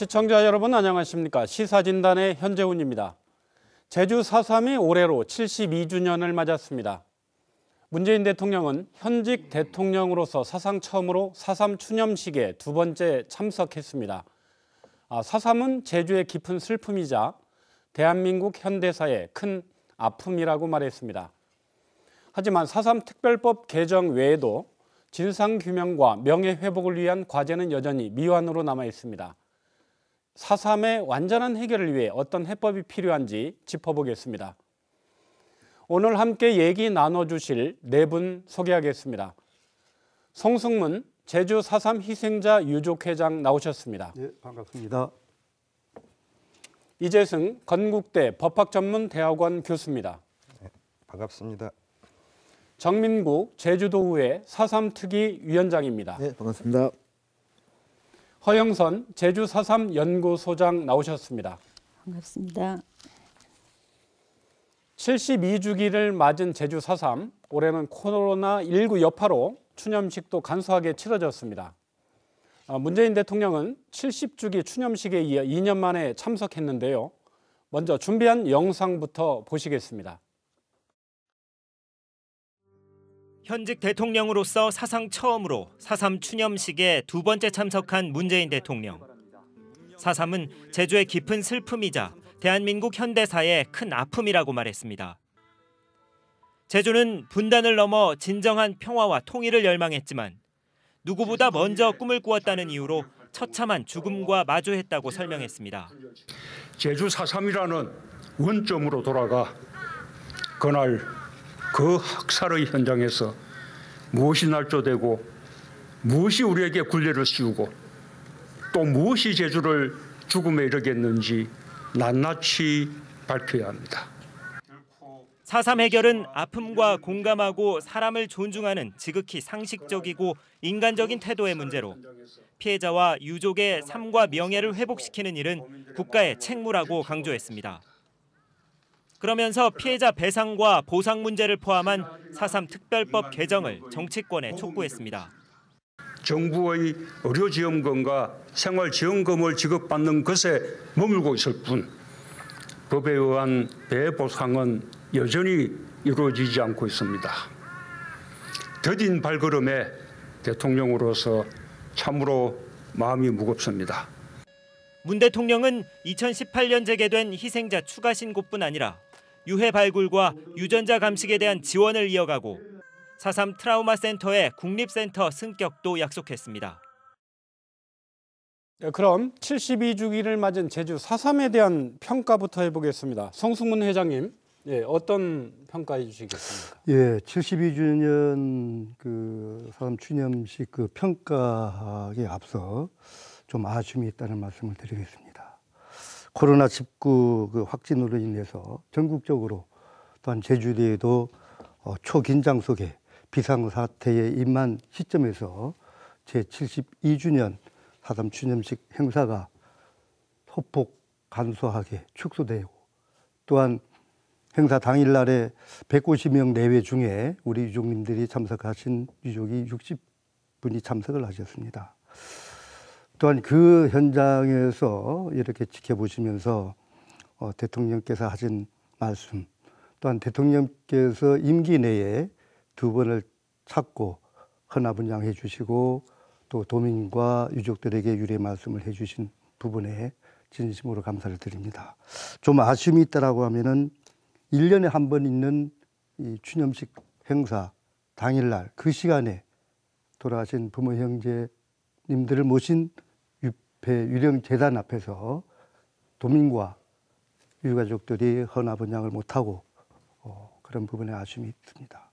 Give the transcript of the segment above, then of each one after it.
시청자 여러분 안녕하십니까. 시사진단의 현재훈입니다. 제주 4.3이 올해로 72주년을 맞았습니다. 문재인 대통령은 현직 대통령으로서 사상 처음으로 4.3 추념식에 두 번째 참석했습니다. 4.3은 아, 제주의 깊은 슬픔이자 대한민국 현대사의 큰 아픔이라고 말했습니다. 하지만 4.3 특별법 개정 외에도 진상규명과 명예회복을 위한 과제는 여전히 미완으로 남아 있습니다. 사삼의 완전한 해결을 위해 어떤 해법이 필요한지 짚어보겠습니다. 오늘 함께 얘기 나눠주실 네 분 소개하겠습니다. 송승문 제주 사삼 희생자 유족회장 나오셨습니다. 네, 반갑습니다. 이재승 건국대 법학전문대학원 교수입니다. 네, 반갑습니다. 정민국 제주도의회 사삼특위 위원장입니다. 네, 반갑습니다. 허영선 제주 4.3 연구소장 나오셨습니다. 반갑습니다. 72주기를 맞은 제주 4.3 올해는 코로나19 여파로 추념식도 간소하게 치러졌습니다. 어, 문재인 대통령은 70주기 추념식에 이어 2년 만에 참석했는데요. 먼저 준비한 영상부터 보시겠습니다. 현직 대통령으로서 사상 처음으로 4.3 추념식에 두 번째 참석한 문재인 대통령. 4.3은 제주의 깊은 슬픔이자 대한민국 현대사의 큰 아픔이라고 말했습니다. 제주는 분단을 넘어 진정한 평화와 통일을 열망했지만 누구보다 먼저 꿈을 꾸었다는 이유로 처참한 죽음과 마주했다고 설명했습니다. 제주 4.3이라는 원점으로 돌아가 그날 그 학살의 현장에서 무엇이 날조되고 무엇이 우리에게 굴레를 씌우고 또 무엇이 제주를 죽음에 이르겠는지 낱낱이 밝혀야 합니다. 4.3 해결은 아픔과 공감하고 사람을 존중하는 지극히 상식적이고 인간적인 태도의 문제로 피해자와 유족의 삶과 명예를 회복시키는 일은 국가의 책무라고 강조했습니다. 그러면서 피해자 배상과 보상 문제를 포함한 4.3 특별법 개정을 정치권에 촉구했습니다. 정부의 의료지원금과 생활지원금을 지급받는 것에 머물고 있을 뿐 법에 의한 배 보상은 여전히 이루어지지 않고 있습니다. 더딘 발걸음에 대통령으로서 참으로 마음이 무겁습니다. 문 대통령은 2018년 재개된 희생자 추가 신고뿐 아니라 유해 발굴과 유전자 감식에 대한 지원을 이어가고 4.3 트라우마 센터의 국립센터 승격도 약속했습니다. 네, 그럼 72주기를 맞은 제주 4.3에 대한 평가부터 해보겠습니다. 성승문 회장님, 예, 어떤 평가해 주시겠습니까? 예, 72주년 그 사람 추념식 그 평가에 앞서 좀 아쉬움이 있다는 말씀을 드리겠습니다. 코로나 19그 확진으로 인해서 전국적으로 또한 제주도에도 어, 초긴장 속에 비상사태의 임한 시점에서 제72주년 사삼 추념식 행사가 소폭 간소하게 축소되고 또한 행사 당일 날에 150명 내외 중에 우리 유족님들이 참석하신 유족이 60분이 참석을 하셨습니다. 또한 그 현장에서 이렇게 지켜보시면서 어, 대통령께서 하신 말씀 또한 대통령께서 임기 내에 두 번을 찾고 헌화분양해 주시고 또 도민과 유족들에게 유례 말씀을 해 주신 부분에 진심으로 감사를 드립니다. 좀 아쉬움이 있다라고 하면은 1년에 한 번 있는 이 추념식 행사 당일날 그 시간에 돌아가신 부모 형제님들을 모신 앞에 유령 재단 앞에서 도민과 유가족들이 헌화분양을 못하고 어, 그런 부분에 아쉬움이 있습니다.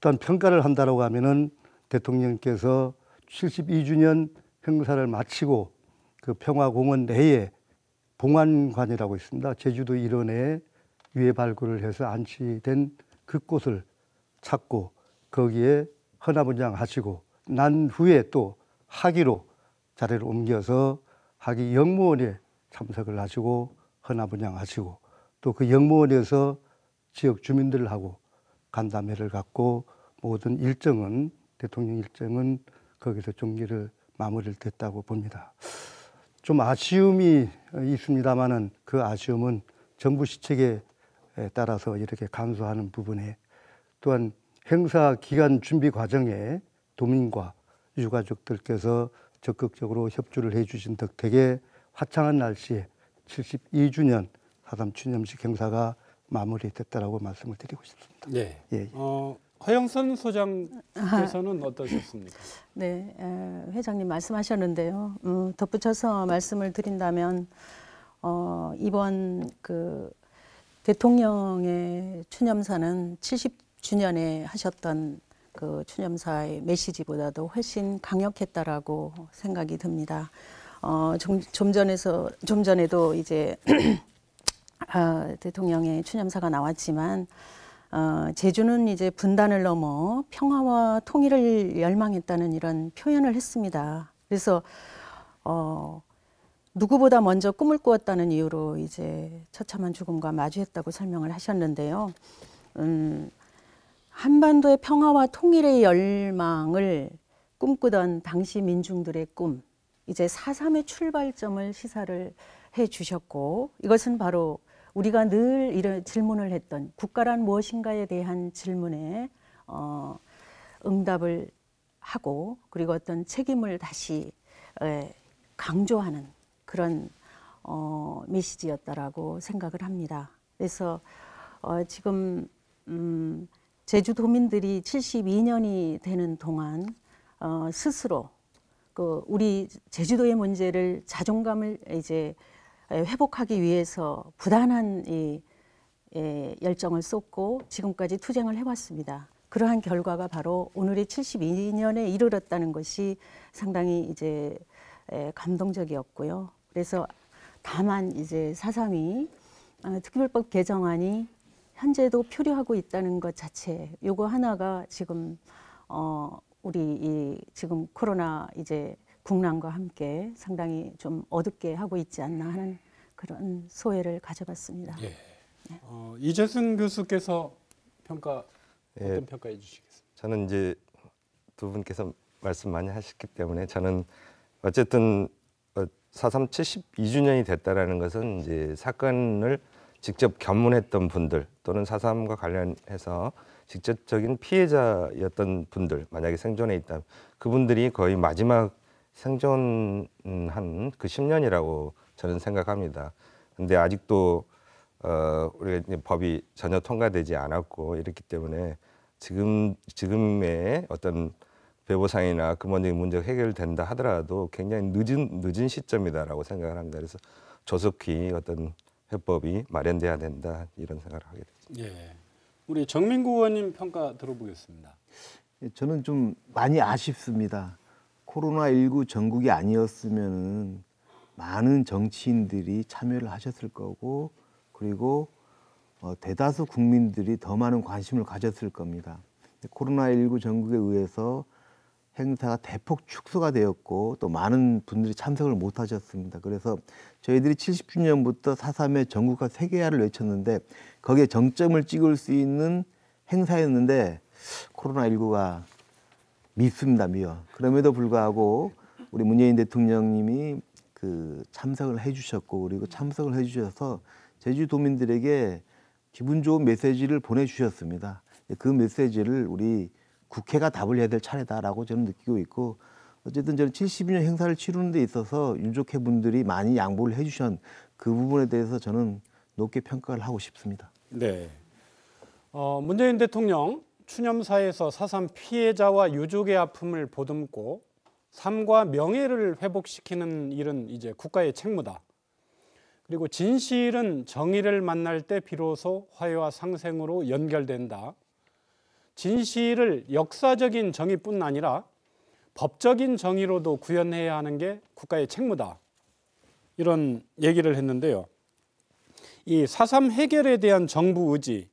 또한 평가를 한다고 하면은 대통령께서 72주년 행사를 마치고 그 평화공원 내에 봉안관이라고 있습니다. 제주도 일원에 유해 발굴을 해서 안치된 그곳을 찾고 거기에 헌화분장하시고 난 후에 또 학위로 자리를 옮겨서 하기 영무원에 참석을 하시고 헌화분양하시고 또 그 영무원에서 지역 주민들하고 간담회를 갖고 모든 일정은 대통령 일정은 거기서 종료를 마무리를 됐다고 봅니다. 좀 아쉬움이 있습니다만은 그 아쉬움은 정부 시책에 따라서 이렇게 감소하는 부분에 또한 행사 기간 준비 과정에 도민과 유가족들께서 적극적으로 협조를 해주신 덕택에 화창한 날씨에 72주년 사담 추념식 행사가 마무리됐다라고 말씀을 드리고 싶습니다. 네. 예, 예. 어, 허영선 소장께서는 아. 어떠셨습니까? 네, 회장님 말씀하셨는데요. 음, 덧붙여서 말씀을 드린다면 어, 이번 그 대통령의 추념사는 70주년에 하셨던 그 추념사의 메시지보다도 훨씬 강력했다라고 생각이 듭니다. 어, 좀, 좀 전에서 좀 전에도 이제 아, 대통령의 추념사가 나왔지만 어, 제주는 이제 분단을 넘어 평화와 통일을 열망했다는 이런 표현을 했습니다. 그래서 어, 누구보다 먼저 꿈을 꾸었다는 이유로 이제 처참한 죽음과 마주했다고 설명을 하셨는데요. 음, 한반도의 평화와 통일의 열망을 꿈꾸던 당시 민중들의 꿈, 이제 4.3의 출발점을 시사를 해 주셨고 이것은 바로 우리가 늘 이런 질문을 했던 국가란 무엇인가에 대한 질문에 어, 응답을 하고 그리고 어떤 책임을 다시 에, 강조하는 그런 어, 메시지였다라고 생각을 합니다. 그래서 어, 지금 음, 제주도민들이 72년이 되는 동안 어, 스스로 그 우리 제주도의 문제를 자존감을 이제 회복하기 위해서 부단한 이 예, 열정을 쏟고 지금까지 투쟁을 해왔습니다. 그러한 결과가 바로 오늘의 72년에 이르렀다는 것이 상당히 이제 예, 감동적이었고요. 그래서 다만 이제 사상이 어, 특별법 개정안이 현재도 표류하고 있다는 것 자체 요거 하나가 지금 어 우리 이 지금 코로나 이제 국난과 함께 상당히 좀 어둡게 하고 있지 않나 하는 그런 소회를 가져봤습니다. 예. 네. 어, 이재승 교수께서 평가 예. 어떤 평가해 주시겠습니까? 저는 이제 두 분께서 말씀 많이 하셨기 때문에 저는 어쨌든 4.3 어, 72주년이 됐다라는 것은 이제 사건을 직접 견문했던 분들 또는 사삼과 관련해서 직접적인 피해자였던 분들 만약에 생존해 있다면 그분들이 거의 마지막 생존한 그 10년이라고 저는 생각합니다. 근데 아직도 어, 우리가 이제 법이 전혀 통과되지 않았고 이렇기 때문에 지금 지금의 어떤 배보상이나 근본적인 문제가 해결된다 하더라도 굉장히 늦은 늦은 시점이다라고 생각을 합니다. 그래서 조속히 어떤 해법이 마련돼야 된다 이런 생각을 하게 됐죠 예. 우리 정민구 의원님 평가 들어보겠습니다. 예, 저는 좀 많이 아쉽습니다. 코로나19 전국이 아니었으면 많은 정치인들이 참여를 하셨을 거고 그리고 어, 대다수 국민들이 더 많은 관심을 가졌을 겁니다. 코로나19 전국에 의해서 행사가 대폭 축소가 되었고 또 많은 분들이 참석을 못 하셨습니다. 그래서 저희들이 70주년부터 4.3의 전국화 세계화를 외쳤는데 거기에 정점을 찍을 수 있는 행사였는데 코로나19가 믿습니다, 미워. 그럼에도 불구하고 우리 문재인 대통령님이 그 참석을 해주셨고 그리고 참석을 해주셔서 제주도민들에게 기분 좋은 메시지를 보내주셨습니다. 그 메시지를 우리 국회가 답을 해야 될 차례다라고 저는 느끼고 있고 어쨌든 저는 72년 행사를 치르는 데 있어서 유족회 분들이 많이 양보를 해주신 그 부분에 대해서 저는 높게 평가를 하고 싶습니다. 네. 어, 문재인 대통령 추념사에서 사삼 피해자와 유족의 아픔을 보듬고 삶과 명예를 회복시키는 일은 이제 국가의 책무다. 그리고 진실은 정의를 만날 때 비로소 화해와 상생으로 연결된다. 진실을 역사적인 정의뿐 아니라 법적인 정의로도 구현해야 하는 게 국가의 책무다. 이런 얘기를 했는데요. 이 사삼 해결에 대한 정부 의지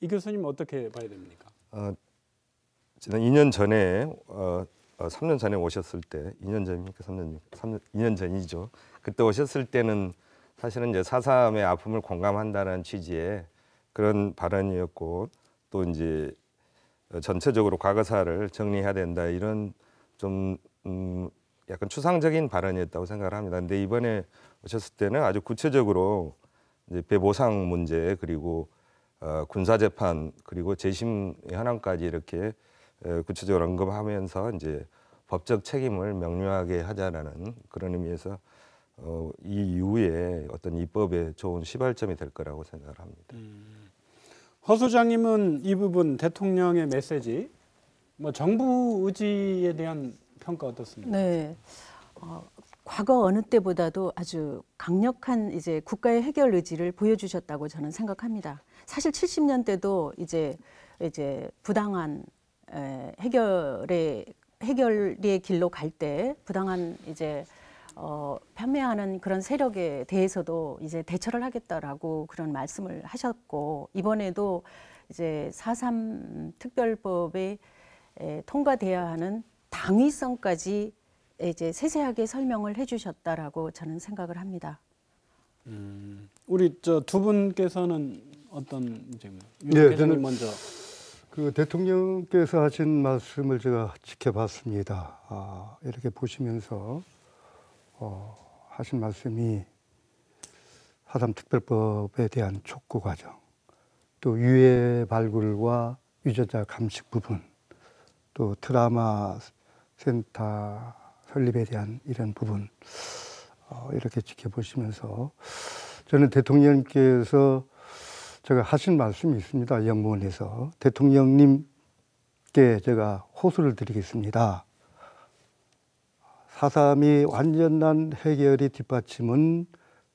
이 교수님 어떻게 봐야 됩니까? 어, 지난 2년 전에 어, 3년 어, 전에 오셨을 때 2년 전입니까? 3년 3년 2년 전이죠. 그때 오셨을 때는 사실은 이제 사삼의 아픔을 공감한다는 취지의 그런 발언이었고 또 이제 어, 전체적으로 과거사를 정리해야 된다 이런 좀 음, 약간 추상적인 발언이었다고 생각을 합니다. 근데 이번에 오셨을 때는 아주 구체적으로 이제 배보상 문제 그리고 어, 군사 재판 그리고 재심 현황까지 이렇게 에, 어, 구체적으로 언급하면서 이제 법적 책임을 명료하게 하자라는 그런 의미에서 어, 이 이후에 어떤 입법에 좋은 시발점이 될 거라고 생각을 합니다. 음. 허 소장님은 이 부분 대통령의 메시지, 뭐 정부 의지에 대한 평가 어떻습니까? 네. 어, 과거 어느 때보다도 아주 강력한 이제 국가의 해결 의지를 보여주셨다고 저는 생각합니다. 사실 70년대도 이제 이제 부당한 해결의 해결의 길로 갈 때 부당한 이제 어, 판매하는 그런 세력에 대해서도 이제 대처를 하겠다라고 그런 말씀을 하셨고 이번에도 이제 4.3 특별법에 에, 통과돼야 하는 당위성까지 이제 세세하게 설명을 해주셨다라고 저는 생각을 합니다. 음, 우리 저 두 분께서는 어떤 지금 네, 저는 먼저 그 대통령께서 하신 말씀을 제가 지켜봤습니다. 아, 이렇게 보시면서 어, 하신 말씀이 하담특별법에 대한 촉구 과정, 또 유해 발굴과 유전자 감식 부분, 또 드라마 센터 설립에 대한 이런 부분 어, 이렇게 지켜보시면서 저는 대통령께서 제가 하신 말씀이 있습니다. 연구원에서 대통령님께 제가 호소를 드리겠습니다. 사삼이 완전한 해결이 뒷받침은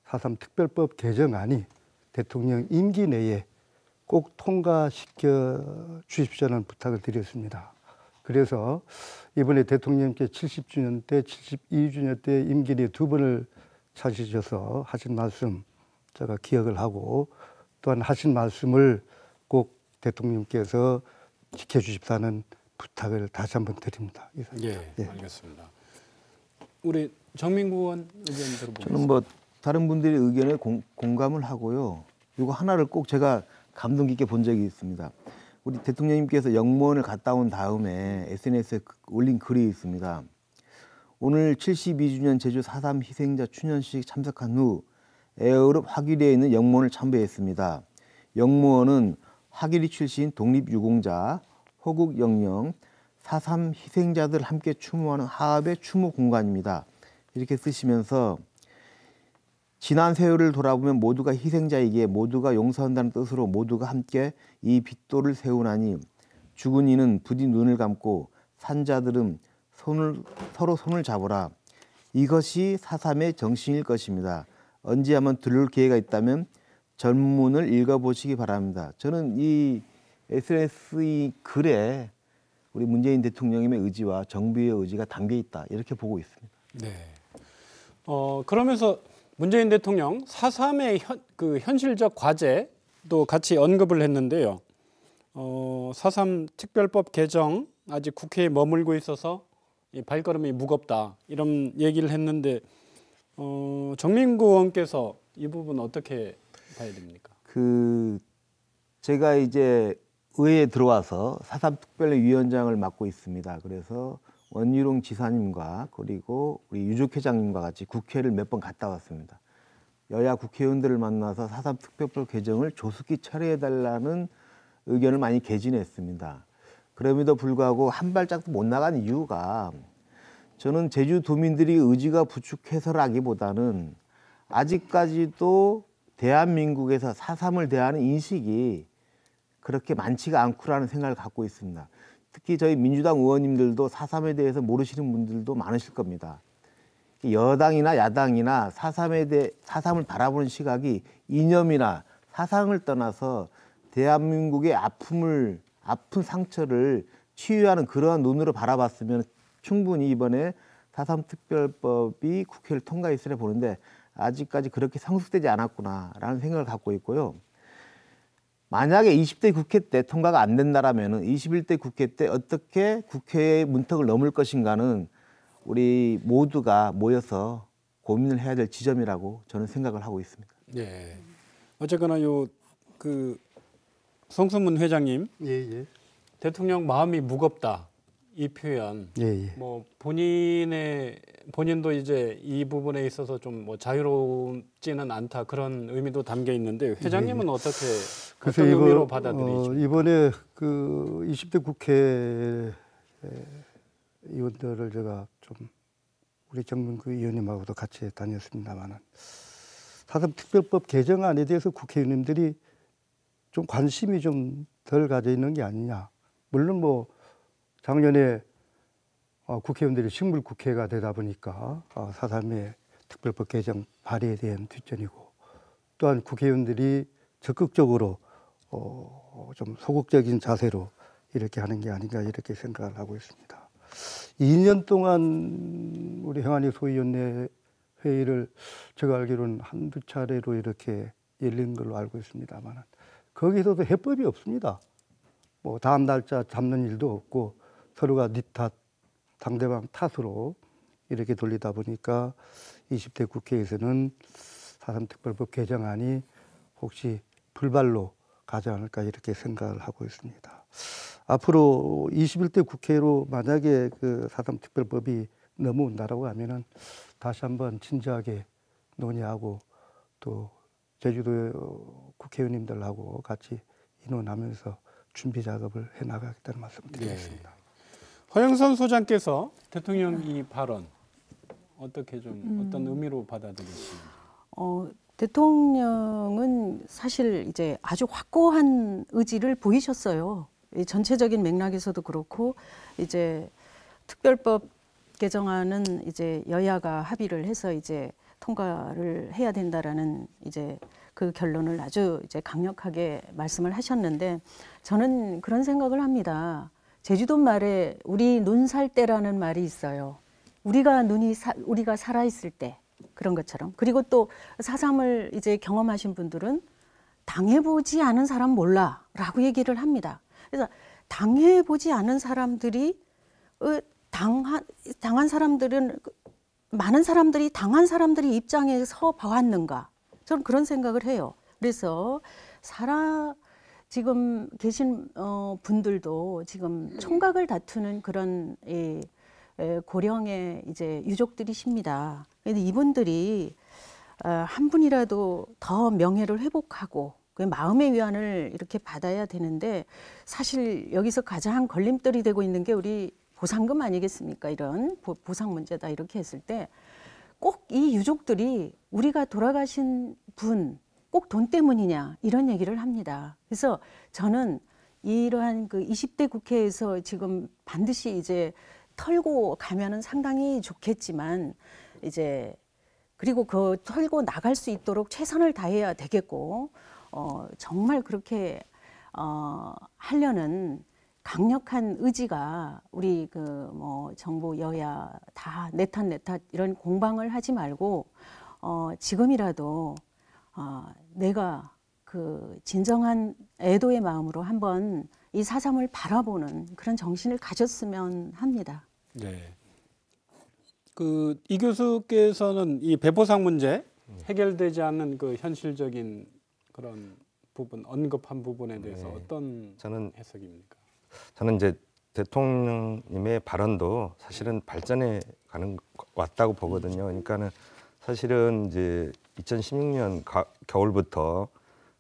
사삼 특별법 개정안이 대통령 임기 내에 꼭 통과시켜 주십시오는 부탁을 드렸습니다. 그래서 이번에 대통령께 70주년 때, 72주년 때 임기 내에 두 번을 찾으셔서 하신 말씀 제가 기억을 하고 또한 하신 말씀을 꼭 대통령께서 지켜주십사는 부탁을 다시 한번 드립니다. 이상입니다. 예, 예. 알겠습니다. 우리 정민구 의원 의견 들어보겠습니다. 저는 뭐 다른 분들의 의견에 공, 공감을 하고요. 이거 하나를 꼭 제가 감동 깊게 본 적이 있습니다. 우리 대통령님께서 영무원을 갔다 온 다음에 SNS에 그 올린 글이 있습니다. 오늘 72주년 제주 4.3 희생자 추념식 참석한 후 에어롭 화기리에 있는 영무원을 참배했습니다. 영무원은 화기리 출신 독립유공자, 호국 영령, 4.3 희생자들 함께 추모하는 하합의 추모 공간입니다. 이렇게 쓰시면서 지난 세월을 돌아보면 모두가 희생자이기에 모두가 용서한다는 뜻으로 모두가 함께 이 빗돌을 세우나니 죽은 이는 부디 눈을 감고 산자들은 손을, 서로 손을 잡으라. 이것이 사삼의 정신일 것입니다. 언제 한번 들을 기회가 있다면 전문을 읽어보시기 바랍니다. 저는 이 SNS 이 글에 우리 문재인 대통령님의 의지와 정부의 의지가 담겨 있다 이렇게 보고 있습니다. 네. 어 그러면서 문재인 대통령 4.3의 현, 그 현실적 과제도 같이 언급을 했는데요. 어, 4.3 특별법 개정 아직 국회에 머물고 있어서 이 발걸음이 무겁다 이런 얘기를 했는데 어, 정민구 의원께서 이 부분 어떻게 봐야 됩니까? 그 제가 이제 의회에 들어와서 사삼특별위원장을 맡고 있습니다. 그래서 원유룡 지사님과 그리고 우리 유족 회장님과 같이 국회를 몇 번 갔다 왔습니다. 여야 국회의원들을 만나서 사삼특별법 개정을 조속히 처리해달라는 의견을 많이 개진했습니다. 그럼에도 불구하고 한 발짝도 못 나간 이유가 저는 제주 도민들이 의지가 부족해서라기보다는 아직까지도 대한민국에서 사삼을 대하는 인식이 그렇게 많지가 않구라는 생각을 갖고 있습니다. 특히 저희 민주당 의원님들도 4.3에 대해서 모르시는 분들도 많으실 겁니다. 여당이나 야당이나 4.3에 대해 4.3을 바라보는 시각이 이념이나 사상을 떠나서 대한민국의 아픔을 아픈 상처를 치유하는 그러한 눈으로 바라봤으면 충분히 이번에 4.3 특별법이 국회를 통과했으려 보는데 아직까지 그렇게 성숙되지 않았구나라는 생각을 갖고 있고요. 만약에 20대 국회 때 통과가 안 된다라면은 21대 국회 때 어떻게 국회의 문턱을 넘을 것인가는 우리 모두가 모여서 고민을 해야 될 지점이라고 저는 생각을 하고 있습니다. 예. 어쨌거나 요 그 성수문 회장님, 예, 예. 대통령 마음이 무겁다 이 표현, 예, 예. 뭐 본인의 본인도 이제 이 부분에 있어서 좀 뭐 자유롭지는 않다 그런 의미도 담겨 있는데 회장님은 네. 어떻게 그래서 어 이번, 받아들이죠? 어, 이번에 그 20대 국회 의원들을 제가 좀 우리 정문구 그 의원님하고도 같이 다녔습니다만은 사법특별법 개정안에 대해서 국회의원님들이 좀 관심이 좀 덜 가져 있는 게 아니냐. 물론 뭐 작년에 어, 국회의원들이 식물 국회가 되다 보니까 어, 사삼의 특별법 개정 발의에 대한 뒷전이고 또한 국회의원들이 적극적으로 어, 좀 소극적인 자세로 이렇게 하는 게 아닌가 이렇게 생각을 하고 있습니다. 2년 동안 우리 행안위 소위원회 회의를 제가 알기로는 한두 차례로 이렇게 열린 걸로 알고 있습니다만 거기서도 해법이 없습니다. 뭐 다음 날짜 잡는 일도 없고 서로가 니탓 상대방 탓으로 이렇게 돌리다 보니까 20대 국회에서는 사3특별법 개정안이 혹시 불발로 가지 않을까 이렇게 생각을 하고 있습니다. 앞으로 21대 국회로 만약에 그 4.3특별법이 넘어온다라고 하면은 다시 한번 진지하게 논의하고 또 제주도 국회의원님들하고 같이 논하면서 준비 작업을 해 나가겠다는 말씀을 드리겠습니다. 네. 허영선 소장께서 대통령 이 발언 어떻게 좀 음. 어떤 의미로 받아들이시는지? 어, 대통령은 사실 이제 아주 확고한 의지를 보이셨어요. 전체적인 맥락에서도 그렇고 이제 특별법 개정안은 이제 여야가 합의를 해서 이제 통과를 해야 된다라는 이제 그 결론을 아주 이제 강력하게 말씀을 하셨는데 저는 그런 생각을 합니다. 제주도 말에 우리 눈 살 때라는 말이 있어요. 우리가 눈이 사, 우리가 살아 있을 때 그런 것처럼 그리고 또 사삼을 이제 경험하신 분들은 당해보지 않은 사람 몰라라고 얘기를 합니다. 그래서 당해보지 않은 사람들이 어, 당한 당한 사람들은 많은 사람들이 당한 사람들이 입장에서 봐왔는가 저는 그런 생각을 해요. 그래서 살아 지금 계신 어, 분들도 지금 음. 총각을 다투는 그런 이, 예, 예, 고령의 이제 유족들이십니다. 근데 이분들이 어, 한 분이라도 더 명예를 회복하고 그 마음의 위안을 이렇게 받아야 되는데 사실 여기서 가장 걸림돌이 되고 있는 게 우리 보상금 아니겠습니까? 이런 보, 보상 문제다 이렇게 했을 때 꼭 이 유족들이 우리가 돌아가신 분 꼭돈 때문이냐 이런 얘기를 합니다. 그래서 저는 이러한 그 20대 국회에서 지금 반드시 이제 털고 가면은 상당히 좋겠지만 이제 그리고 그 털고 나갈 수 있도록 최선을 다해야 되겠고 어 정말 그렇게 어 하려는 강력한 의지가 우리 그 뭐 정부 여야 다 내탓 내탓 이런 공방을 하지 말고 어 지금이라도 어, 내가 그 진정한 애도의 마음으로 한번 이사상을 바라보는 그런 정신을 가졌으면 합니다. 네. 그 이 교수께서는 이 배포상 문제 음. 해결되지 않는 그 현실적인 그런 부분 언급한 부분에 대해서 네. 어떤 저는 해석입니까? 저는 이제 대통령님의 발언도 사실은 발전해 가는 왔다고 보거든요. 그러니까는 사실은 이제 2016년 가, 겨울부터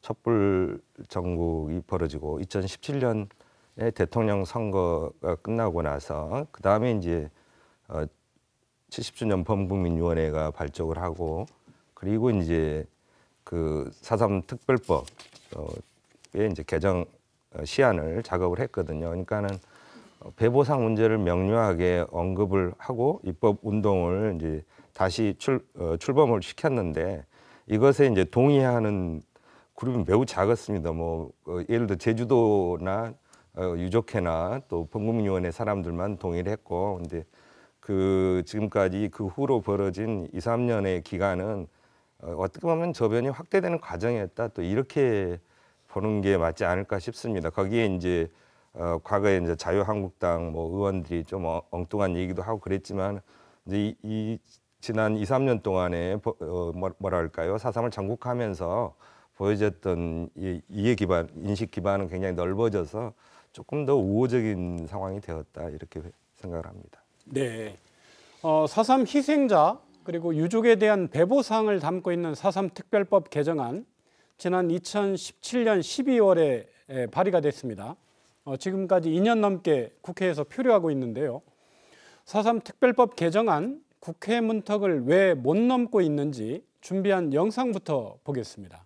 촛불 정국이 벌어지고 2017년에 대통령 선거가 끝나고 나서 그 다음에 이제 어, 70주년 범국민위원회가 발족을 하고 그리고 이제 그 사삼 특별법에 이제 개정 어, 시안을 작업을 했거든요. 그러니까는 어, 배보상 문제를 명료하게 언급을 하고 입법 운동을 이제 다시 출, 어, 출범을 시켰는데 이것에 이제 동의하는 그룹이 매우 작았습니다. 뭐 어, 예를 들어 제주도나 어, 유족회나 또 범국위원회 사람들만 동의를 했고 근데 그 지금까지 그 후로 벌어진 2, 3년의 기간은 어, 어떻게 보면 저변이 확대되는 과정이었다. 또 이렇게 보는 게 맞지 않을까 싶습니다. 거기에 이제 어, 과거에 이제 자유한국당 뭐 의원들이 좀 어, 엉뚱한 얘기도 하고 그랬지만 이제 이, 이 지난 2, 3년 동안에 어, 뭐랄까요 사상을 전국하면서 보여졌던 이, 해 기반, 인식 기반은 굉장히 넓어져서 조금 더 우호적인 상황이 되었다 이렇게 생각을 합니다. 네, 어, 4.3 희생자 그리고 유족에 대한 배보상을 담고 있는 4.3 특별법 개정안 지난 2017년 12월에 발의가 됐습니다. 어, 지금까지 2년 넘게 국회에서 표류하고 있는데요. 4.3 특별법 개정안 국회 문턱을 왜 못 넘고 있는지 준비한 영상부터 보겠습니다.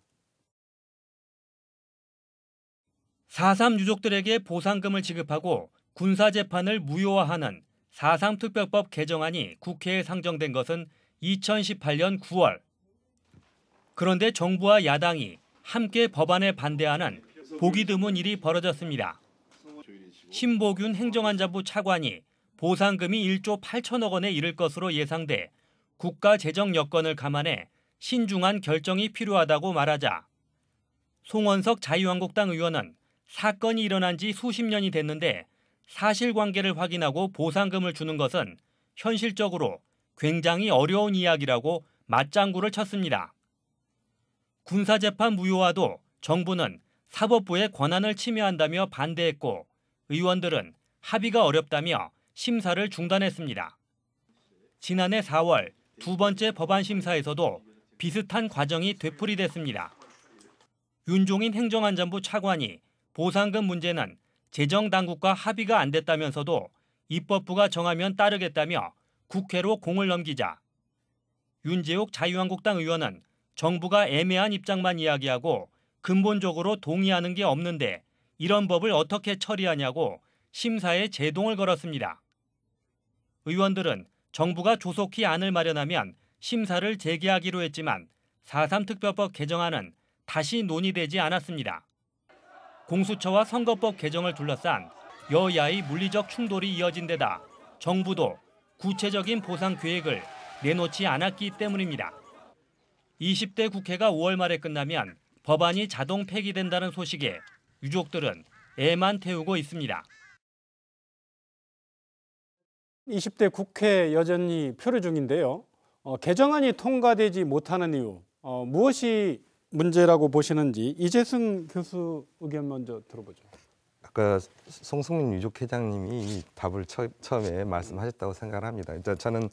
4.3 유족들에게 보상금을 지급하고 군사재판을 무효화하는 4.3 특별법 개정안이 국회에 상정된 것은 2018년 9월. 그런데 정부와 야당이 함께 법안에 반대하는 보기 드문 일이 벌어졌습니다. 신보균 행정안전부 차관이 보상금이 1조 8천억 원에 이를 것으로 예상돼 국가 재정 여건을 감안해 신중한 결정이 필요하다고 말하자 송원석 자유한국당 의원은 사건이 일어난 지 수십 년이 됐는데 사실관계를 확인하고 보상금을 주는 것은 현실적으로 굉장히 어려운 이야기라고 맞장구를 쳤습니다. 군사재판 무효화도 정부는 사법부의 권한을 침해한다며 반대했고 의원들은 합의가 어렵다며 심사를 중단했습니다. 지난해 4월 두 번째 법안 심사에서도 비슷한 과정이 되풀이됐습니다. 윤종인 행정안전부 차관이 보상금 문제는 재정당국과 합의가 안 됐다면서도 입법부가 정하면 따르겠다며 국회로 공을 넘기자 윤재욱 자유한국당 의원은 정부가 애매한 입장만 이야기하고 근본적으로 동의하는 게 없는데 이런 법을 어떻게 처리하냐고 심사에 제동을 걸었습니다. 의원들은 정부가 조속히 안을 마련하면 심사를 재개하기로 했지만 4.3 특별법 개정안은 다시 논의되지 않았습니다. 공수처와 선거법 개정을 둘러싼 여야의 물리적 충돌이 이어진 데다 정부도 구체적인 보상 계획을 내놓지 않았기 때문입니다. 20대 국회가 5월 말에 끝나면 법안이 자동 폐기된다는 소식에 유족들은 애만 태우고 있습니다. 20대 국회 여전히 표류 중인데요. 어, 개정안이 통과되지 못하는 이유 어, 무엇이 문제라고 보시는지 이재승 교수 의견 먼저 들어보죠. 아까 송승민 유족 회장님이 답을 처, 음에 말씀하셨다고 생각합니다. 일단 저는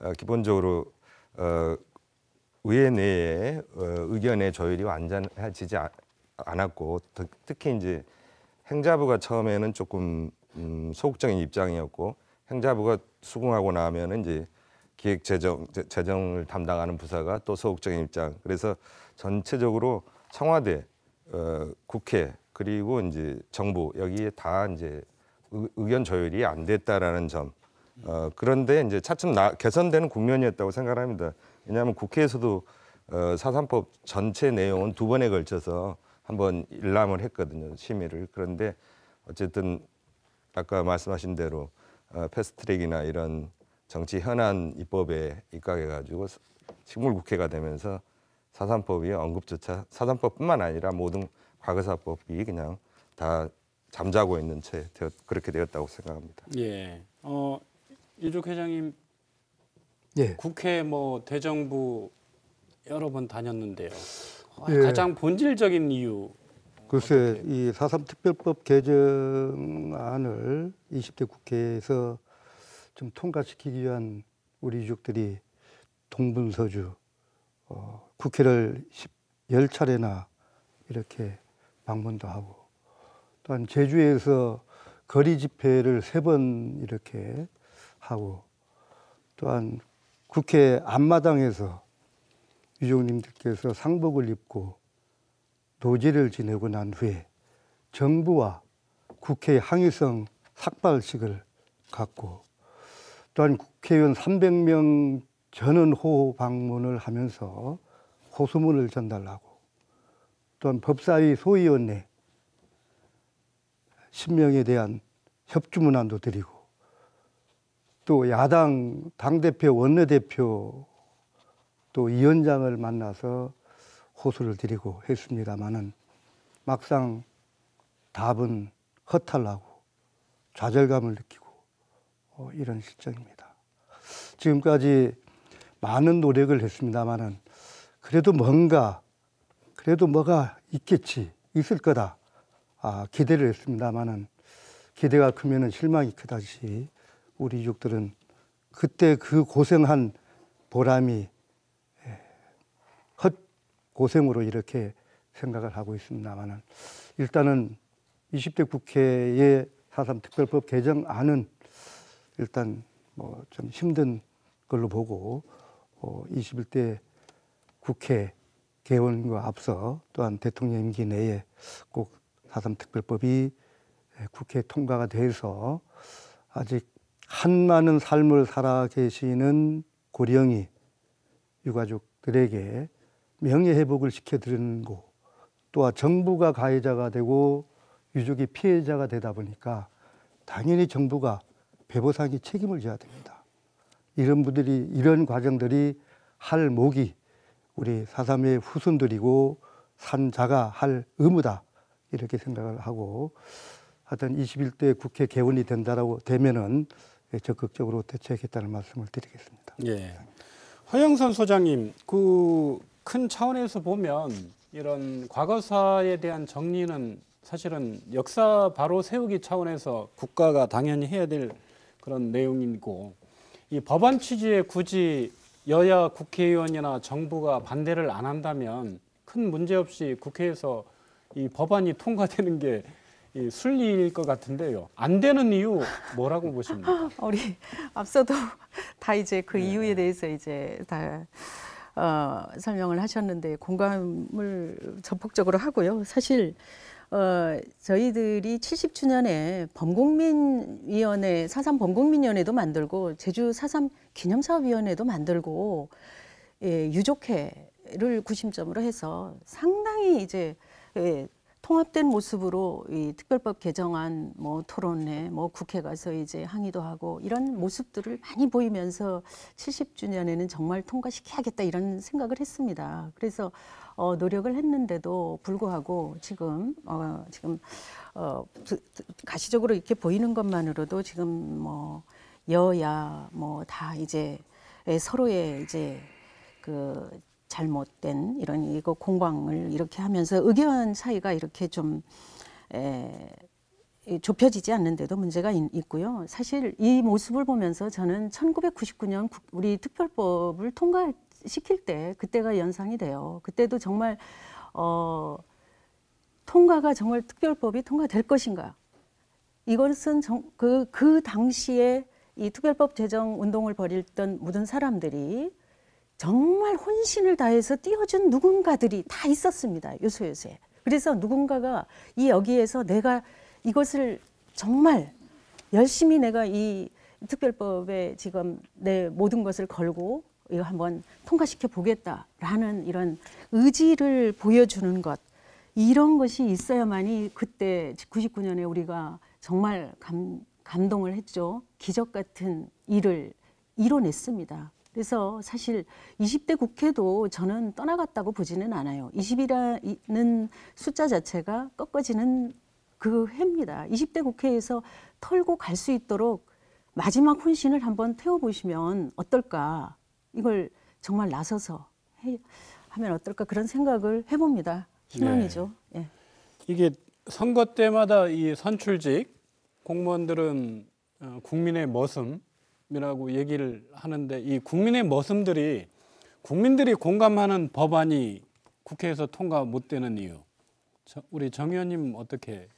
어, 기본적으로 어, 의회 내에 어, 의견의 조율이 완전해지지 않았고 특히 이제 행자부가 처음에는 조금 음, 소극적인 입장이었고 행자부가 수긍하고 나면은 이제 기획재정 재정을 담당하는 부사가 또 소극적인 입장. 그래서 전체적으로 청와대, 어, 국회 그리고 이제 정부 여기에 다 이제 의견 조율이 안 됐다라는 점. 어, 그런데 이제 차츰 나, 개선되는 국면이었다고 생각합니다. 왜냐하면 국회에서도 어, 사산법 전체 내용은 두 번에 걸쳐서 한번 일람을 했거든요. 심의를. 그런데 어쨌든 아까 말씀하신 대로 어, 패스트트랙이나 이런 정치 현안 입법에 입각해 가지고 식물국회가 되면서 사산법이 언급조차 사산법뿐만 아니라 모든 과거사법이 그냥 다 잠자고 있는 채 되었, 그렇게 되었다고 생각합니다. 예. 어, 유족 회장님. 예. 국회 뭐 대정부 여러 번 다녔는데요. 아, 예. 가장 본질적인 이유 글쎄 이4.3 특별법 개정안을 20대 국회에서 좀 통과시키기 위한 우리 유족들이 동분서주 어, 국회를 10차례나 이렇게 방문도 하고 또한 제주에서 거리 집회를 세 번 이렇게 하고 또한 국회 앞마당에서 유족님들께서 상복을 입고 도지를 지내고 난 후에 정부와 국회의 항의성 삭발식을 갖고 또한 국회의원 300명 전원 호 방문을 하면서 호소문을 전달하고 또한 법사위 소위원회 10명에 대한 협조문안도 드리고 또 야당 당대표 원내대표 또 위원장을 만나서 호소를 드리고 했습니다마는 막상 답은 허탈하고 좌절감을 느끼고 어, 이런 실정입니다. 지금까지 많은 노력을 했습니다마는 그래도 뭔가 그래도 뭐가 있겠지 있을 거다 아, 기대를 했습니다마는 기대가 크면 실망이 크다시 우리 유족들은 그때 그 고생한 보람이 고생으로 이렇게 생각을 하고 있습니다만은 일단은 20대 국회의 4삼 특별법 개정안은 일단 뭐 좀 힘든 걸로 보고 어, 21대 국회 개원과 앞서 또한 대통령 임기 내에 꼭4삼 특별법이 국회 통과가 돼서 아직 한 많은 삶을 살아 계시는 고령이 유가족들에게 명예 회복을 시켜드리는 곳, 또한 정부가 가해자가 되고 유족이 피해자가 되다 보니까 당연히 정부가 배보상의 책임을 져야 됩니다. 이런 분들이 이런 과정들이 할 목이 우리 사삼의 후손들이고 산자가 할 의무다 이렇게 생각을 하고 하여튼 21대 국회 개원이 된다라고 되면은 적극적으로 대처하겠다는 말씀을 드리겠습니다. 예. 허영선 소장님, 그큰 차원에서 보면 이런 과거사에 대한 정리는 사실은 역사 바로 세우기 차원에서 국가가 당연히 해야 될 그런 내용이고 이 법안 취지에 굳이 여야 국회의원이나 정부가 반대를 안 한다면 큰 문제 없이 국회에서 이 법안이 통과되는 게 순리일 것 같은데요. 안 되는 이유 뭐라고 보십니까? 우리 앞서도 다 이제 그 네. 이유에 대해서 이제 다 어, 설명을 하셨는데 공감을 적극적으로 하고요. 사실 어, 저희들이 70주년에 범국민위원회, 사3 범국민위원회도 만들고 제주 사3 기념사업위원회도 만들고 예, 유족회를 구심점으로 해서 상당히 이제 예, 통합된 모습으로 이 특별법 개정안 뭐 토론회 뭐 국회 가서 이제 항의도 하고 이런 모습들을 많이 보이면서 70주년에는 정말 통과시켜야겠다 이런 생각을 했습니다. 그래서 어, 노력을 했는데도 불구하고 지금 어, 지금 어, 가시적으로 이렇게 보이는 것만으로도 지금 뭐 여야 뭐 다 이제 예, 서로의 이제 그 잘못된 이런 이거 공방을 이렇게 하면서 의견 사이가 이렇게 좀 에, 좁혀지지 않는데도 문제가 있, 고요 사실 이 모습을 보면서 저는 1999년 우리 특별법을 통과시킬 때 그때가 연상이 돼요. 그때도 정말 어, 통과가 정말 특별법이 통과될 것인가? 이것은 정, 그그 그 당시에 이 특별법 제정 운동을 벌였던 모든 사람들이 정말 혼신을 다해서 띄워준 누군가들이 다 있었습니다. 요새 요새. 그래서 누군가가 이 여기에서 내가 이것을 정말 열심히 내가 이 특별법에 지금 내 모든 것을 걸고 이거 한번 통과시켜 보겠다라는 이런 의지를 보여주는 것 이런 것이 있어야만이 그때 99년에 우리가 정말 감, 감동을 했죠 기적 같은 일을 이뤄냈습니다. 그래서 사실 20대 국회도 저는 떠나갔다고 보지는 않아요. 20이라는 숫자 자체가 꺾어지는 그 해입니다. 20대 국회에서 털고 갈 수 있도록 마지막 혼신을 한번 태워보시면 어떨까. 이걸 정말 나서서 해, 하면 어떨까 그런 생각을 해봅니다. 희망이죠. 네. 예. 이게 선거 때마다 이 선출직 공무원들은 어, 국민의 머슴 이라고 얘기를 하는데 이 국민의 머슴들이 국민들이 공감하는 법안이 국회에서 통과 못 되는 이유. 저, 우리 정 의원님 어떻게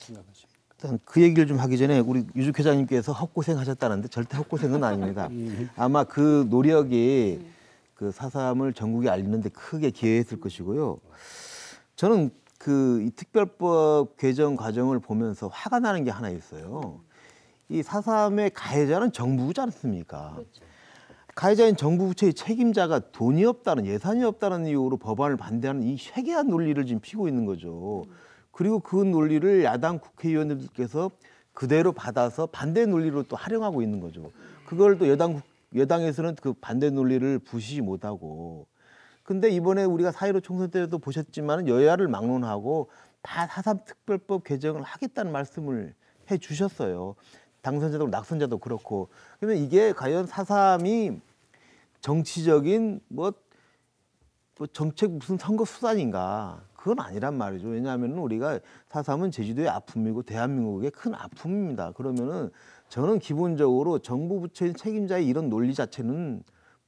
생각하십니까? 일단 그 얘기를 좀 하기 전에 우리 유주 회장님께서 헛고생하셨다는데 절대 헛고생은 아닙니다. 예. 아마 그 노력이 그 사삼을 전국에 알리는데 크게 기여했을 것이고요. 저는 그 이 특별법 개정 과정을 보면서 화가 나는 게 하나 있어요. 이사삼의 가해자는 정부지 않습니까? 그렇죠. 가해자인 정부 부처의 책임자가 돈이 없다는 예산이 없다는 이유로 법안을 반대하는 이회계한 논리를 지금 피고 있는 거죠. 그리고 그 논리를 야당 국회의원들께서 그대로 받아서 반대 논리로 또 활용하고 있는 거죠. 그걸 또 여당 여당에서는 그 반대 논리를 부시지 못하고 근데 이번에 우리가 사일오 총선 때도 보셨지만 여야를 막론하고 다 사삼 특별법 개정을 하겠다는 말씀을 해 주셨어요. 당선자도 낙선자도 그렇고 그러면 이게 과연 사삼이 정치적인 뭐, 뭐 정책 무슨 선거 수단인가 그건 아니란 말이죠. 왜냐하면 우리가 사삼은 제주도의 아픔이고 대한민국의 큰 아픔입니다. 그러면은 저는 기본적으로 정부 부처인 책임자의 이런 논리 자체는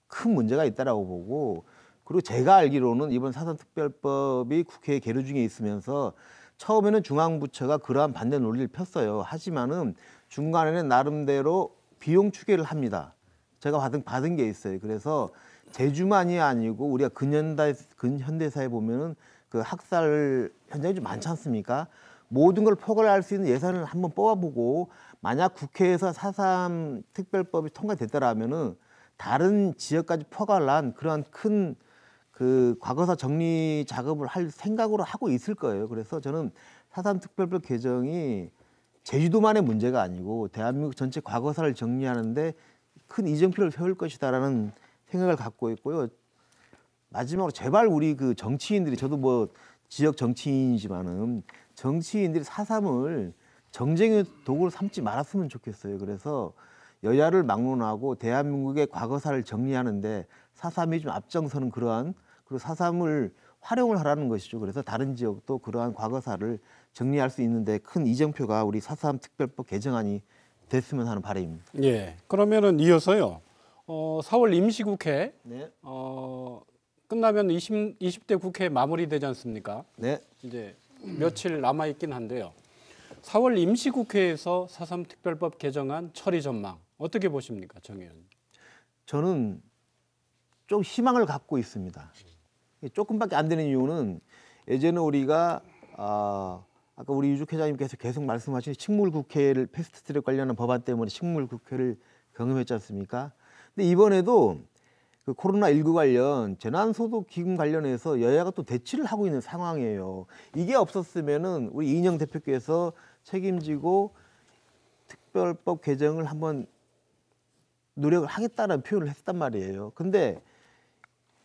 큰 문제가 있다라고 보고 그리고 제가 알기로는 이번 사전특별법이 국회에 계류 중에 있으면서 처음에는 중앙부처가 그러한 반대 논리를 폈어요. 하지만은 중간에는 나름대로 비용 추계를 합니다. 제가 받은 받은 게 있어요. 그래서 제주만이 아니고 우리가 근현대 근현대사에 보면은 그 학살 현장이 좀 많지 않습니까? 모든 걸 포괄할 수 있는 예산을 한번 뽑아보고 만약 국회에서 사삼 특별법이 통과됐더라면은 다른 지역까지 포괄한 그러한 큰그 과거사 정리 작업을 할 생각으로 하고 있을 거예요. 그래서 저는 사삼 특별법 개정이 제주도만의 문제가 아니고 대한민국 전체 과거사를 정리하는데 큰 이정표를 세울 것이다라는 생각을 갖고 있고요. 마지막으로 제발 우리 그 정치인들이 저도 뭐 지역 정치인이지만은 정치인들이 사삼을 정쟁의 도구로 삼지 말았으면 좋겠어요. 그래서 여야를 막론하고 대한민국의 과거사를 정리하는데 사삼이 좀 앞장서는 그러한 그리고 사삼을 활용을 하라는 것이죠. 그래서 다른 지역도 그러한 과거사를 정리할 수 있는데 큰 이정표가 우리 사삼 특별법 개정안이 됐으면 하는 바람입니다. 예. 그러면은 이어서요. 어, 4월 임시국회 네. 어, 끝나면 20, 20대 국회 마무리되지 않습니까? 네. 이제 며칠 남아 있긴 한데요. 4월 임시국회에서 사삼 특별법 개정안 처리 전망 어떻게 보십니까, 정 의원? 저는 좀 희망을 갖고 있습니다. 조금밖에 안 되는 이유는 예전에 우리가 아, 아까 우리 유족 회장님께서 계속 말씀하신 식물 국회를 패스트트랙 관련한 법안 때문에 식물 국회를 경험했지 않습니까? 근데 이번에도 그 코로나19 관련 재난소득기금 관련해서 여야가 또 대치를 하고 있는 상황이에요. 이게 없었으면은 우리 이인영 대표께서 책임지고 특별법 개정을 한번 노력을 하겠다는 표현을 했단 말이에요. 근데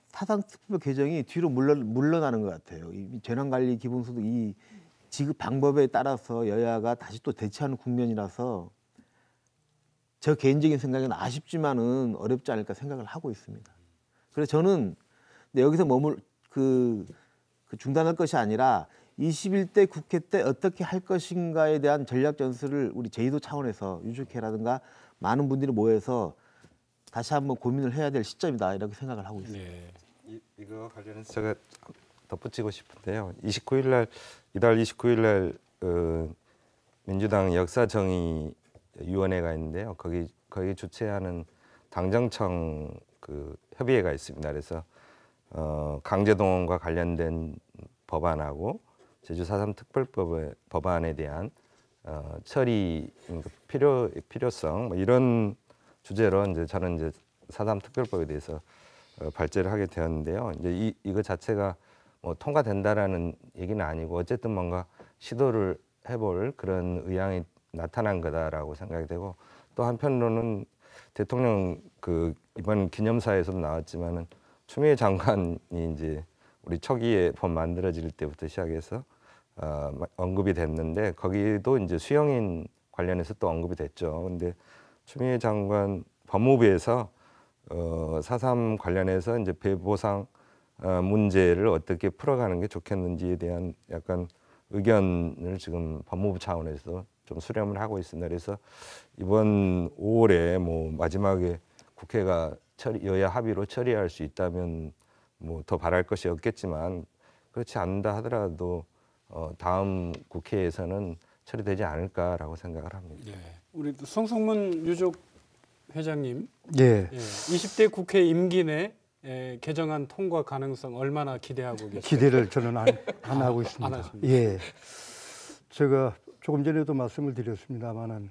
사상 특별 개정이 뒤로 물러, 물러나는 것 같아요. 이 재난관리 기본소득 이 지급 방법에 따라서 여야가 다시 또 대치하는 국면이라서 저 개인적인 생각은 아쉽지만은 어렵지 않을까 생각을 하고 있습니다. 그래서 저는 여기서 머물 그, 그 중단할 것이 아니라 21대 국회 때 어떻게 할 것인가에 대한 전략 전술을 우리 제이도 차원에서 유족회라든가 많은 분들이 모여서 다시 한번 고민을 해야 될 시점이다 이렇게 생각을 하고 있습니다. 네. 이거 관련해서 제가 덧붙이고 싶은데요. 29일 날 이달 29일 날 어, 민주당 역사정의위원회가 있는데요. 거기 거기 주최하는 당정청 그 협의회가 있습니다. 그래서 어, 강제동원과 관련된 법안하고 제주 4.3 특별법의 법안에 대한 어, 처리 그러니까 필요 필요성 뭐 이런 주제로 이제 저는 이제 사담 특별법에 대해서 어, 발제를 하게 되었는데요. 이제 이 이거 자체가 뭐 통과된다라는 얘기는 아니고 어쨌든 뭔가 시도를 해볼 그런 의향이 나타난 거다라고 생각이 되고 또 한편으로는 대통령 그 이번 기념사에서도 나왔지만은 추미애 장관이 이제 우리 초기에 법 만들어질 때부터 시작해서 어, 언급이 됐는데 거기도 이제 수영인 관련해서 또 언급이 됐죠. 근데 추미애 장관 법무부에서 어, 사삼 관련해서 이제 배보상 어, 문제를 어떻게 풀어가는 게 좋겠는지에 대한 약간 의견을 지금 법무부 차원에서 좀 수렴을 하고 있습니다. 그래서 이번 5월에 뭐 마지막에 국회가 처리, 여야 합의로 처리할 수 있다면 뭐 더 바랄 것이 없겠지만 그렇지 않다 하더라도 어, 다음 국회에서는 처리되지 않을까라고 생각을 합니다. 예. 우리 성성문 유족 회장님, 예. 예. 20대 국회 임기 내 에, 예, 개정안 통과 가능성 얼마나 기대하고 계세요? 기대를 저는 안, 안 하고 있습니다. 안 하십니까? 예, 제가 조금 전에도 말씀을 드렸습니다만은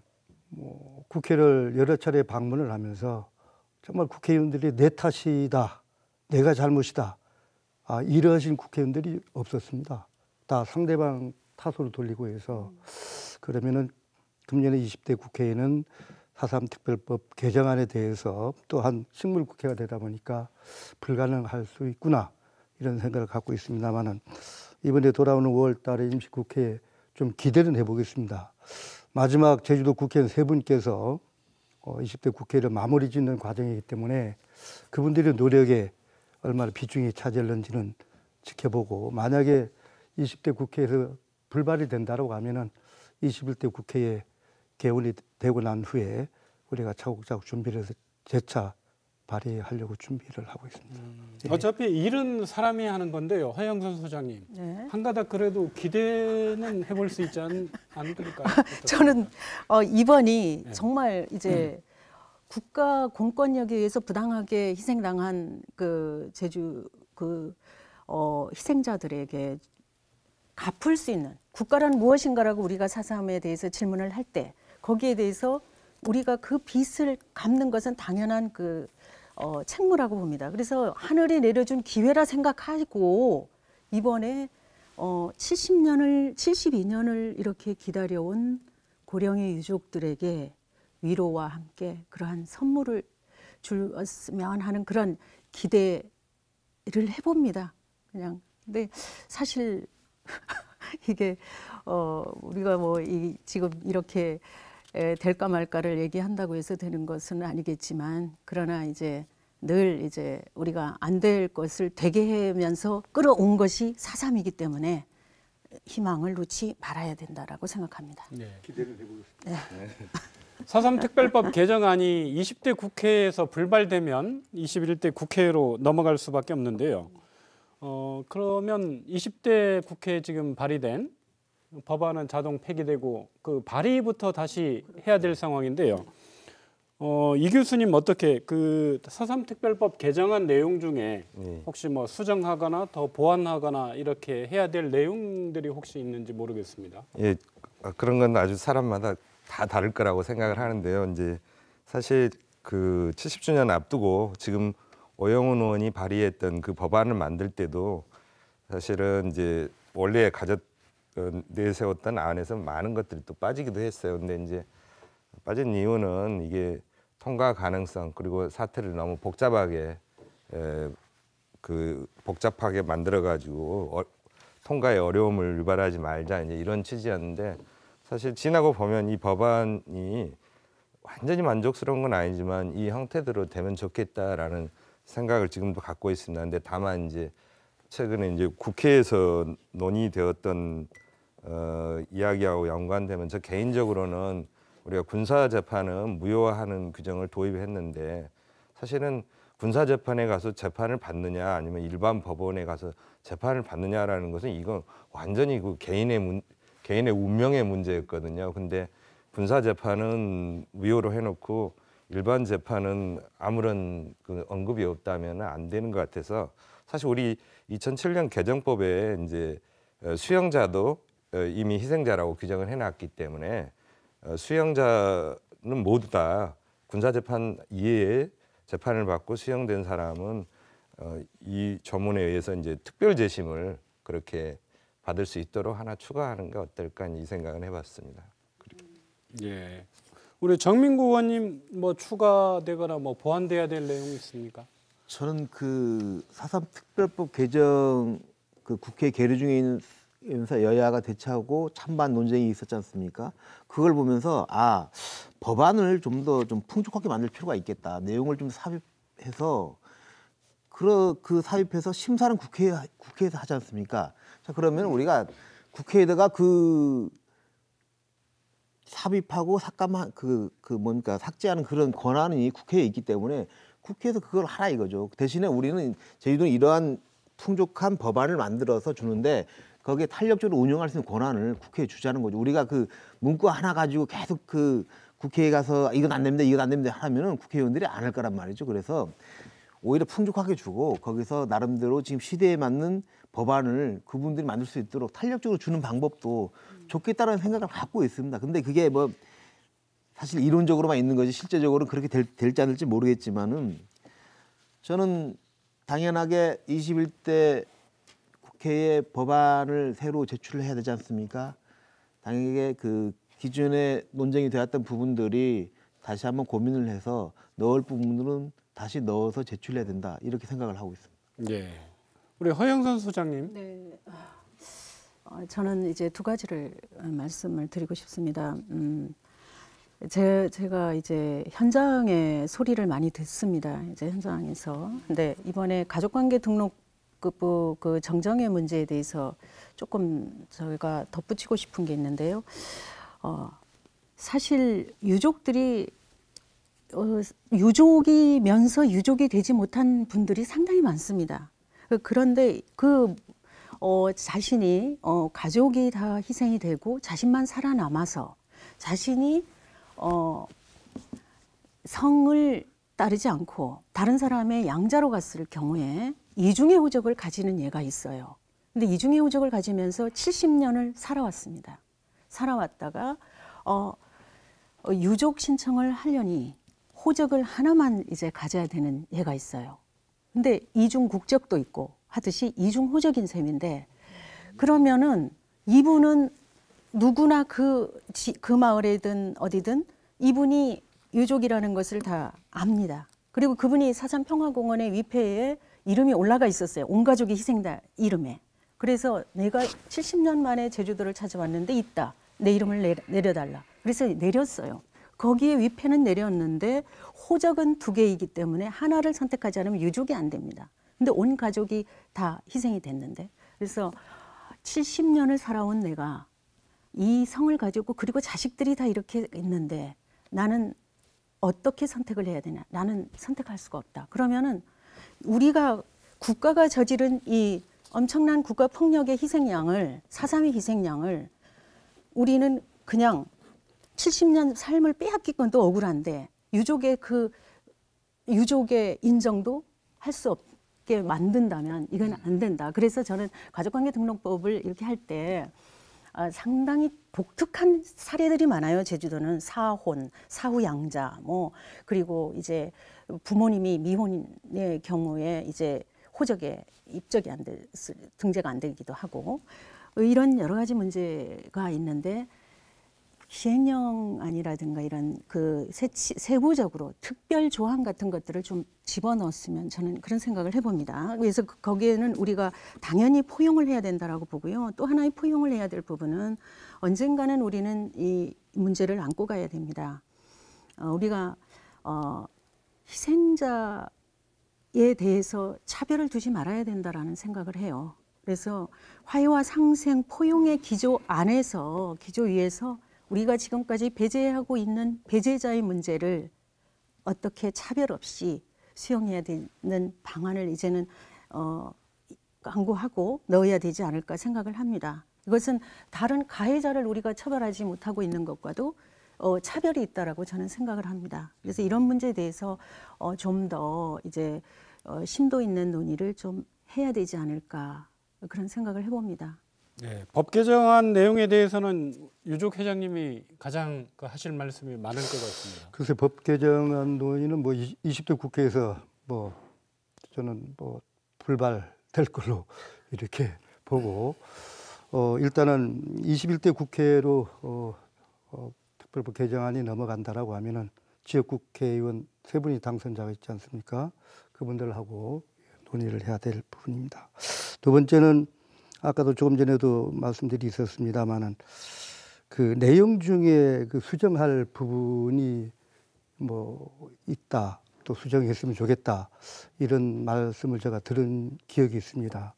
뭐 국회를 여러 차례 방문을 하면서 정말 국회의원들이 내 탓이다, 내가 잘못이다, 아, 이러신 국회의원들이 없었습니다. 다 상대방 탓으로 돌리고 해서 그러면은 금년에 20대 국회에는 사삼특별법 개정안에 대해서 또한 식물국회가 되다 보니까 불가능할 수 있구나 이런 생각을 갖고 있습니다만은 이번에 돌아오는 5월 달에 임시국회에 좀 기대는 해보겠습니다. 마지막 제주도 국회의세 분께서 20대 어, 국회를 마무리 짓는 과정이기 때문에 그분들의 노력에 얼마나 비중이 차지할는지는 지켜보고 만약에 20대 국회에서 불발이 된다고 하면은 21대 국회에 개월이 되고 난 후에 우리가 차곡차곡 준비를 해서 재차 발휘하려고 준비를 하고 있습니다. 음, 네. 어차피 일은 사람이 하는 건데요. 허영선 소장님. 네. 한 가닥 그래도 기대는 해볼 수 있지 않을까요? 저는 어, 이번이 네. 정말 이제 음. 국가 공권력에 의해서 부당하게 희생당한 그 제주 그 어, 희생자들에게 갚을 수 있는 국가란 무엇인가라고 우리가 사삼에 대해서 질문을 할때 거기에 대해서 우리가 그 빚을 갚는 것은 당연한 그 어, 책무라고 봅니다. 그래서 하늘이 내려준 기회라 생각하고 이번에 어, 70년을 72년을 이렇게 기다려온 고령의 유족들에게 위로와 함께 그러한 선물을 주었으면 하는 그런 기대를 해봅니다. 그냥 근데 사실 이게 어, 우리가 뭐 이, 지금 이렇게 될까 말까를 얘기한다고 해서 되는 것은 아니겠지만 그러나 이제 늘 이제 우리가 안 될 것을 되게 하면서 끌어온 것이 사삼이기 때문에 희망을 놓지 말아야 된다라고 생각합니다. 네. 기대를 해보겠습니다. 네. 네. 사삼 특별법 개정안이 20대 국회에서 불발되면 21대 국회로 넘어갈 수밖에 없는데요. 어, 그러면 20대 국회 지금 발의된 법안은 자동 폐기되고 그 발의부터 다시 해야 될 상황인데요. 어, 이 교수님 어떻게 그 사삼 특별법 개정안 내용 중에 예. 혹시 뭐 수정하거나 더 보완하거나 이렇게 해야 될 내용들이 혹시 있는지 모르겠습니다. 예, 아, 그런 건 아주 사람마다 다 다를 거라고 생각을 하는데요. 이제 사실 그 70주년 앞두고 지금 오영훈 의원이 발의했던 그 법안을 만들 때도 사실은 이제 원래 가졌 어, 내세웠던 안에서 많은 것들이 또 빠지기도 했어요. 근데 이제 빠진 이유는 이게 통과 가능성 그리고 사태를 너무 복잡하게 에, 그 복잡하게 만들어 가지고 어, 통과에 어려움을 유발하지 말자 이제 이런 취지였는데 사실 지나고 보면 이 법안이 완전히 만족스러운 건 아니지만 이 형태대로 되면 좋겠다라는 생각을 지금도 갖고 있습니다. 근데 다만 이제 최근에 이제 국회에서 논의되었던 어, 이야기하고 연관되면 저 개인적으로는 우리가 군사 재판은 무효화하는 규정을 도입했는데 사실은 군사 재판에 가서 재판을 받느냐 아니면 일반 법원에 가서 재판을 받느냐라는 것은 이건 완전히 그 개인의 문, 개인의 운명의 문제였거든요. 근데 군사 재판은 무효로 해놓고 일반 재판은 아무런 그 언급이 없다면 안 되는 것 같아서 사실 우리 2007년 개정법에 이제 수용자도 어, 이미 희생자라고 규정을 해놨기 때문에 어, 수형자는 모두 다 군사재판 이외에 재판을 받고 수형된 사람은 어, 이 조문에 의해서 이제 특별 재심을 그렇게 받을 수 있도록 하나 추가하는 게 어떨까 이생각을 해봤습니다. 예. 우리 정민구 의원님 뭐 추가되거나 뭐 보완돼야 될 내용이 있습니까? 저는 그 사삼 특별법 개정 그 국회 계류 중에 있는 인사 여야가 대처하고 찬반 논쟁이 있었지 않습니까? 그걸 보면서 아 법안을 좀 더좀 좀 풍족하게 만들 필요가 있겠다. 내용을 좀 삽입해서 그, 러그 삽입해서 심사는 국회 국회에서 하지 않습니까? 자 그러면 우리가 국회에다가 그 삽입하고 삭감한 그, 그 뭡니까 삭제하는 그런 권한이 국회에 있기 때문에 국회에서 그걸 하라 이거죠. 대신에 우리는 제주도는 이러한 풍족한 법안을 만들어서 주는데 거기에 탄력적으로 운영할 수 있는 권한을 국회에 주자는 거죠. 우리가 그 문구 하나 가지고 계속 그 국회에 가서 이건 안 됩니다, 이건 안 됩니다 하면은 국회의원들이 안 할 거란 말이죠. 그래서 오히려 풍족하게 주고 거기서 나름대로 지금 시대에 맞는 법안을 그분들이 만들 수 있도록 탄력적으로 주는 방법도 좋겠다는 라 생각을 갖고 있습니다. 근데 그게 뭐 사실 이론적으로만 있는 거지 실제적으로는 그렇게 될, 될지 안 될지 모르겠지만은 저는 당연하게 21대 국회에 법안을 새로 제출을 해야 되지 않습니까? 당연히 그 기존에 논쟁이 되었던 부분들이 다시 한번 고민을 해서 넣을 부분들은 다시 넣어서 제출해야 된다 이렇게 생각을 하고 있습니다. 예. 우리 허영선 소장님. 네. 아, 저는 이제 두 가지를 말씀을 드리고 싶습니다. 음, 제, 제가 이제 현장의 소리를 많이 듣습니다. 이제 현장에서. 근데 이번에 가족관계 등록 북그 정정의 문제에 대해서 조금 저희가 덧붙이고 싶은 게 있는데요. 어, 사실 유족들이 어, 유족이면서 유족이 되지 못한 분들이 상당히 많습니다. 그런데 그 어, 자신이 어, 가족이 다 희생이 되고 자신만 살아남아서 자신이 어, 성을 따르지 않고 다른 사람의 양자로 갔을 경우에 이중의 호적을 가지는 예가 있어요. 근데 이중의 호적을 가지면서 70년을 살아왔습니다. 살아왔다가 어, 어, 유족 신청을 하려니 호적을 하나만 이제 가져야 되는 예가 있어요. 근데 이중 국적도 있고 하듯이 이중 호적인 셈인데 그러면은 이분은 누구나 그, 지, 그 마을에든 어디든 이분이 유족이라는 것을 다 압니다. 그리고 그분이 사산평화공원의 위패에 이름이 올라가 있었어요. 온 가족이 희생다 이름에. 그래서 내가 70년 만에 제주도를 찾아왔는데 있다. 내 이름을 내려, 달라 그래서 내렸어요. 거기에 위패는 내렸는데 호적은 두 개이기 때문에 하나를 선택하지 않으면 유족이 안 됩니다. 근데 온 가족이 다 희생이 됐는데. 그래서 70년을 살아온 내가 이 성을 가지고 그리고 자식들이 다 이렇게 있는데 나는 어떻게 선택을 해야 되냐? 나는 선택할 수가 없다. 그러면은 우리가 국가가 저지른 이 엄청난 국가 폭력의 희생양을 사상의 희생양을 우리는 그냥 70년 삶을 빼앗기건또 억울한데 유족의 그 유족의 인정도 할 수 없게 만든다면 이건 안 된다. 그래서 저는 가족관계 등록법을 이렇게 할 때 아, 상당히 독특한 사례들이 많아요. 제주도는 사혼, 사후양자, 뭐 그리고 이제 부모님이 미혼의 경우에 이제 호적에 입적이 안 됐을, 등재가 안 되기도 하고 이런 여러 가지 문제가 있는데 시행령아니라든가 이런 그 세치, 세부적으로 특별 조항 같은 것들을 좀 집어넣었으면 저는 그런 생각을 해봅니다. 그래서 그, 거기에는 우리가 당연히 포용을 해야 된다라고 보고요. 또 하나의 포용을 해야 될 부분은 언젠가는 우리는 이 문제를 안고 가야 됩니다. 어, 우리가 어, 희생자에 대해서 차별을 두지 말아야 된다라는 생각을 해요. 그래서 화해와 상생 포용의 기조 안에서 기조 위에서 우리가 지금까지 배제하고 있는 배제자의 문제를 어떻게 차별 없이 수용해야 되는 방안을 이제는 어, 강구하고 넣어야 되지 않을까 생각을 합니다. 이것은 다른 가해자를 우리가 처벌하지 못하고 있는 것과도 어, 차별이 있다라고 저는 생각을 합니다. 그래서 이런 문제에 대해서 어, 좀 더 이제 어, 심도 있는 논의를 좀 해야 되지 않을까 그런 생각을 해봅니다. 네, 법 개정안 내용에 대해서는 유족 회장님이 가장 그 하실 말씀이 많을 것 같습니다. 글쎄 법 개정안 논의는 뭐 20대 국회에서 뭐 저는 뭐 불발될 걸로 이렇게 보고 어 일단은 21대 국회로 어, 어 불법 개정안이 넘어간다라고 하면은 지역국회의원 세 분이 당선자가 있지 않습니까? 그분들하고 논의를 해야 될 부분입니다. 두 번째는 아까도 조금 전에도 말씀들이 있었습니다만은 그 내용 중에 그 수정할 부분이 뭐 있다 또 수정했으면 좋겠다 이런 말씀을 제가 들은 기억이 있습니다.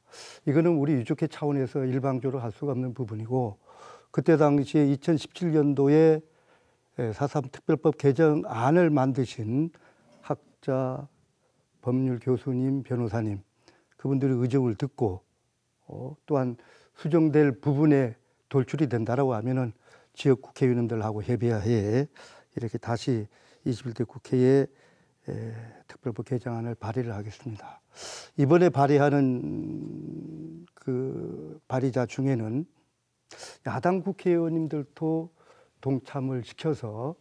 이거는 우리 유족회 차원에서 일방적으로 할 수가 없는 부분이고 그때 당시에 2017년도에 4.3 예, 특별법 개정안을 만드신 학자, 법률 교수님, 변호사님 그분들의 의정을 듣고 어, 또한 수정될 부분에 돌출이 된다라고 하면은 지역 국회의원들하고 협의하에 이렇게 다시 21대 국회에 에, 특별법 개정안을 발의를 하겠습니다. 이번에 발의하는 그 발의자 중에는 야당 국회의원님들도 동참을 시켜서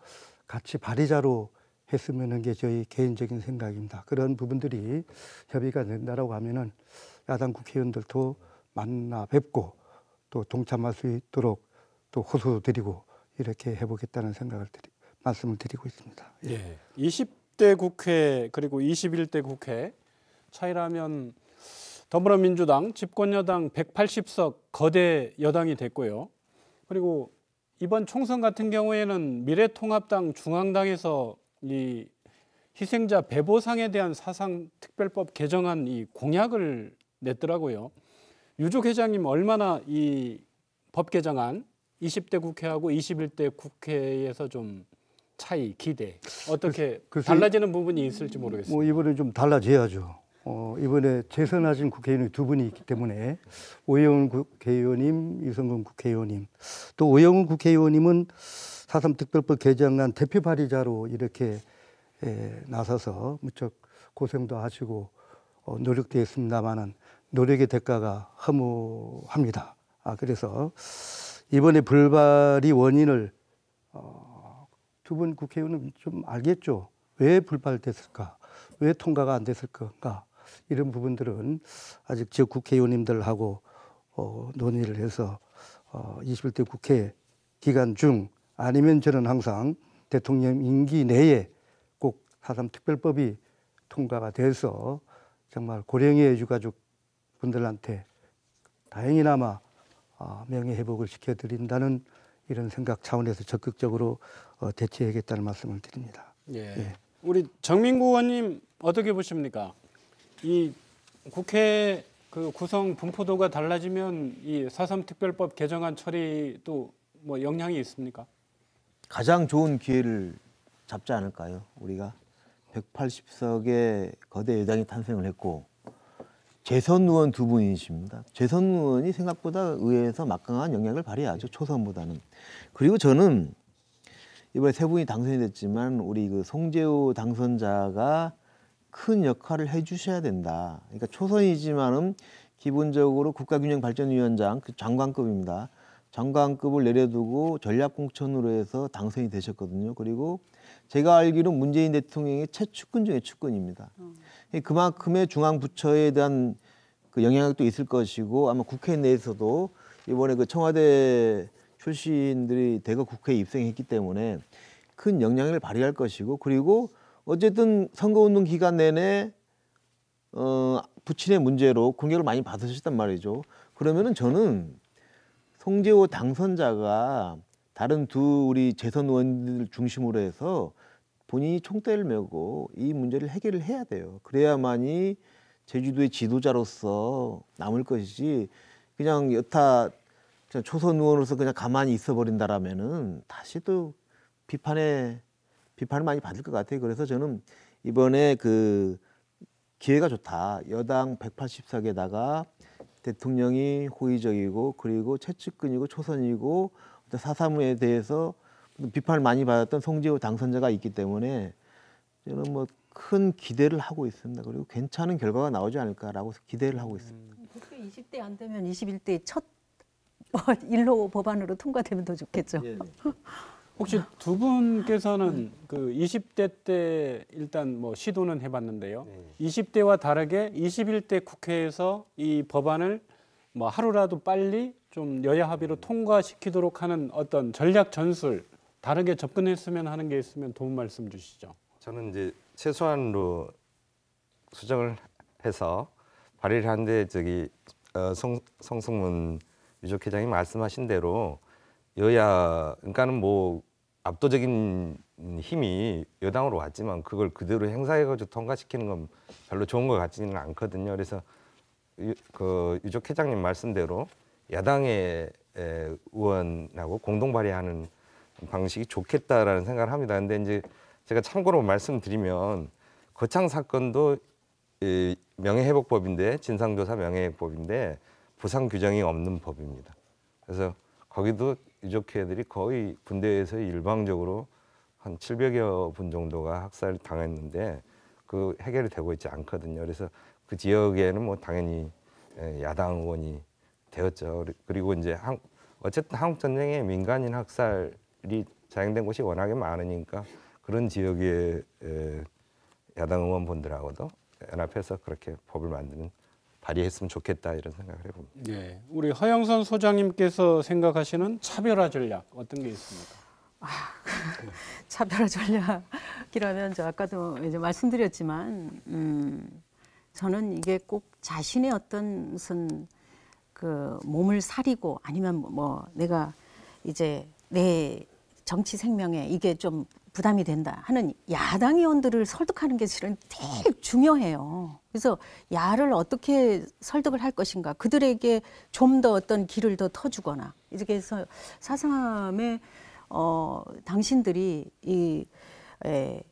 같이 발의자로 했으면 하는 게 저희 개인적인 생각입니다. 그런 부분들이 협의가 된다라고 하면은 야당 국회의원들도 만나 뵙고 또 동참할 수 있도록 또 호소드리고 이렇게 해보겠다는 생각을 드리, 말씀을 드리고 있습니다. 예. 예. 20대 국회 그리고 21대 국회 차이라면 더불어민주당 집권여당 180석 거대 여당이 됐고요. 그리고 이번 총선 같은 경우에는 미래통합당 중앙당에서 이 희생자 배보상에 대한 사상특별법 개정안 이 공약을 냈더라고요. 유족 회장님 얼마나 이 법 개정안 20대 국회하고 21대 국회에서 좀 차이 기대 어떻게 글쎄, 달라지는 부분이 있을지 모르겠습니다. 뭐 이번에 좀 달라져야죠. 어, 이번에 재선하신 국회의원이 두 분이 있기 때문에 오영훈 국회의원님, 유성근 국회의원님 또 오영훈 국회의원님은 사삼 특별법 개정안 대표 발의자로 이렇게 에, 나서서 무척 고생도 하시고 어, 노력되어 습니다만은 노력의 대가가 허무합니다. 아, 그래서 이번에 불발이 원인을 어, 두 분 국회의원은 좀 알겠죠. 왜 불발됐을까? 왜 통과가 안 됐을까? 이런 부분들은 아직 지역 국회의원님들하고 어, 논의를 해서 어, 21대 국회 기간 중 아니면 저는 항상 대통령 임기 내에 꼭 하삼특별법이 통과가 돼서 정말 고령의 유가족 분들한테 다행이나마 어, 명예회복을 시켜드린다는 이런 생각 차원에서 적극적으로 어, 대처해야겠다는 말씀을 드립니다. 예. 예. 우리 정민구 의원님 어떻게 보십니까? 이 국회 그 구성 분포도가 달라지면 이 사삼 특별법 개정안 처리도 뭐 영향이 있습니까? 가장 좋은 기회를 잡지 않을까요? 우리가 180석의 거대 여당이 탄생을 했고 재선 의원 두 분이십니다. 재선 의원이 생각보다 의회에서 막강한 영향을 발휘하죠. 초선보다는. 그리고 저는 이번에 세 분이 당선이 됐지만 우리 그 송재호 당선자가 큰 역할을 해주셔야 된다. 그러니까 초선이지만은 기본적으로 국가균형발전위원장 그 장관급입니다. 장관급을 내려두고 전략공천으로 해서 당선이 되셨거든요. 그리고 제가 알기로 문재인 대통령의 최측근 중에 측근입니다. 음. 그만큼의 중앙부처에 대한 그 영향력도 있을 것이고 아마 국회 내에서도 이번에 그 청와대 출신들이 대거 국회에 입성했기 때문에 큰 영향을 발휘할 것이고 그리고 어쨌든 선거운동 기간 내내 어, 부친의 문제로 공격을 많이 받으셨단 말이죠. 그러면은 저는 송재호 당선자가 다른 두 우리 재선 의원들 중심으로 해서 본인이 총대를 메고 이 문제를 해결을 해야 돼요. 그래야만이 제주도의 지도자로서 남을 것이지 그냥 여타 그냥 초선 의원으로서 그냥 가만히 있어 버린다라면은 다시 또 비판에 비판을 많이 받을 것 같아요. 그래서 저는 이번에 그 기회가 좋다. 여당 1 8석에다가 대통령이 호의적이고 그리고 최측근이고 초선이고 사사무에 대해서 비판을 많이 받았던 송지호 당선자가 있기 때문에 저는 뭐 큰 기대를 하고 있습니다. 그리고 괜찮은 결과가 나오지 않을까라고 기대를 하고 있습니다. 국회 음, 20대 안 되면 21대 첫 일로 법안으로 통과되면 더 좋겠죠. 네, 네. 혹시 두 분께서는 그 20대 때 일단 뭐 시도는 해봤는데요. 네. 20대와 다르게 21대 국회에서 이 법안을 뭐 하루라도 빨리 좀 여야 합의로 음. 통과시키도록 하는 어떤 전략 전술 다르게 접근했으면 하는 게 있으면 도움 말씀 주시죠. 저는 이제 최소한으로 수정을 해서 발의를 한데 저기 어, 성, 성승문 유족회장이 말씀하신 대로 여야 그러니까는 뭐 압도적인 힘이 여당으로 왔지만 그걸 그대로 행사해가지고 통과시키는 건 별로 좋은 것 같지는 않거든요. 그래서 유, 그 유족 회장님 말씀대로 야당의 의원하고 공동 발의하는 방식이 좋겠다라는 생각을 합니다. 근데 이제 제가 참고로 말씀드리면 거창 사건도 명예회복법인데 진상조사 명예회복법인데 부상 규정이 없는 법입니다. 그래서 거기도 유족회들이 거의 군대에서 일방적으로 한 700여 분 정도가 학살 당했는데 그 해결이 되고 있지 않거든요. 그래서 그 지역에는 뭐 당연히 예, 야당 의원이 되었죠. 그리고 이제 한, 어쨌든 한국 전쟁에 민간인 학살이 자행된 곳이 워낙에 많으니까 그런 지역의 야당 의원분들하고도 연합해서 그렇게 법을 만드는 발휘했으면 좋겠다 이런 생각을 해봅니다. 예, 우리 허영선 소장님께서 생각하시는 차별화 전략 어떤 게 있습니까? 아, 차별화 전략이라면 저 아까도 이제 말씀드렸지만 음, 저는 이게 꼭 자신의 어떤 무슨 그 몸을 사리고 아니면 뭐, 뭐 내가 이제 내 정치 생명에 이게 좀 부담이 된다 하는 야당 의원들을 설득하는 게 실은 되게 중요해요. 그래서 야를 어떻게 설득을 할 것인가 그들에게 좀 더 어떤 길을 더 터주거나 이렇게 해서 사삼에 어, 당신들이 이 에,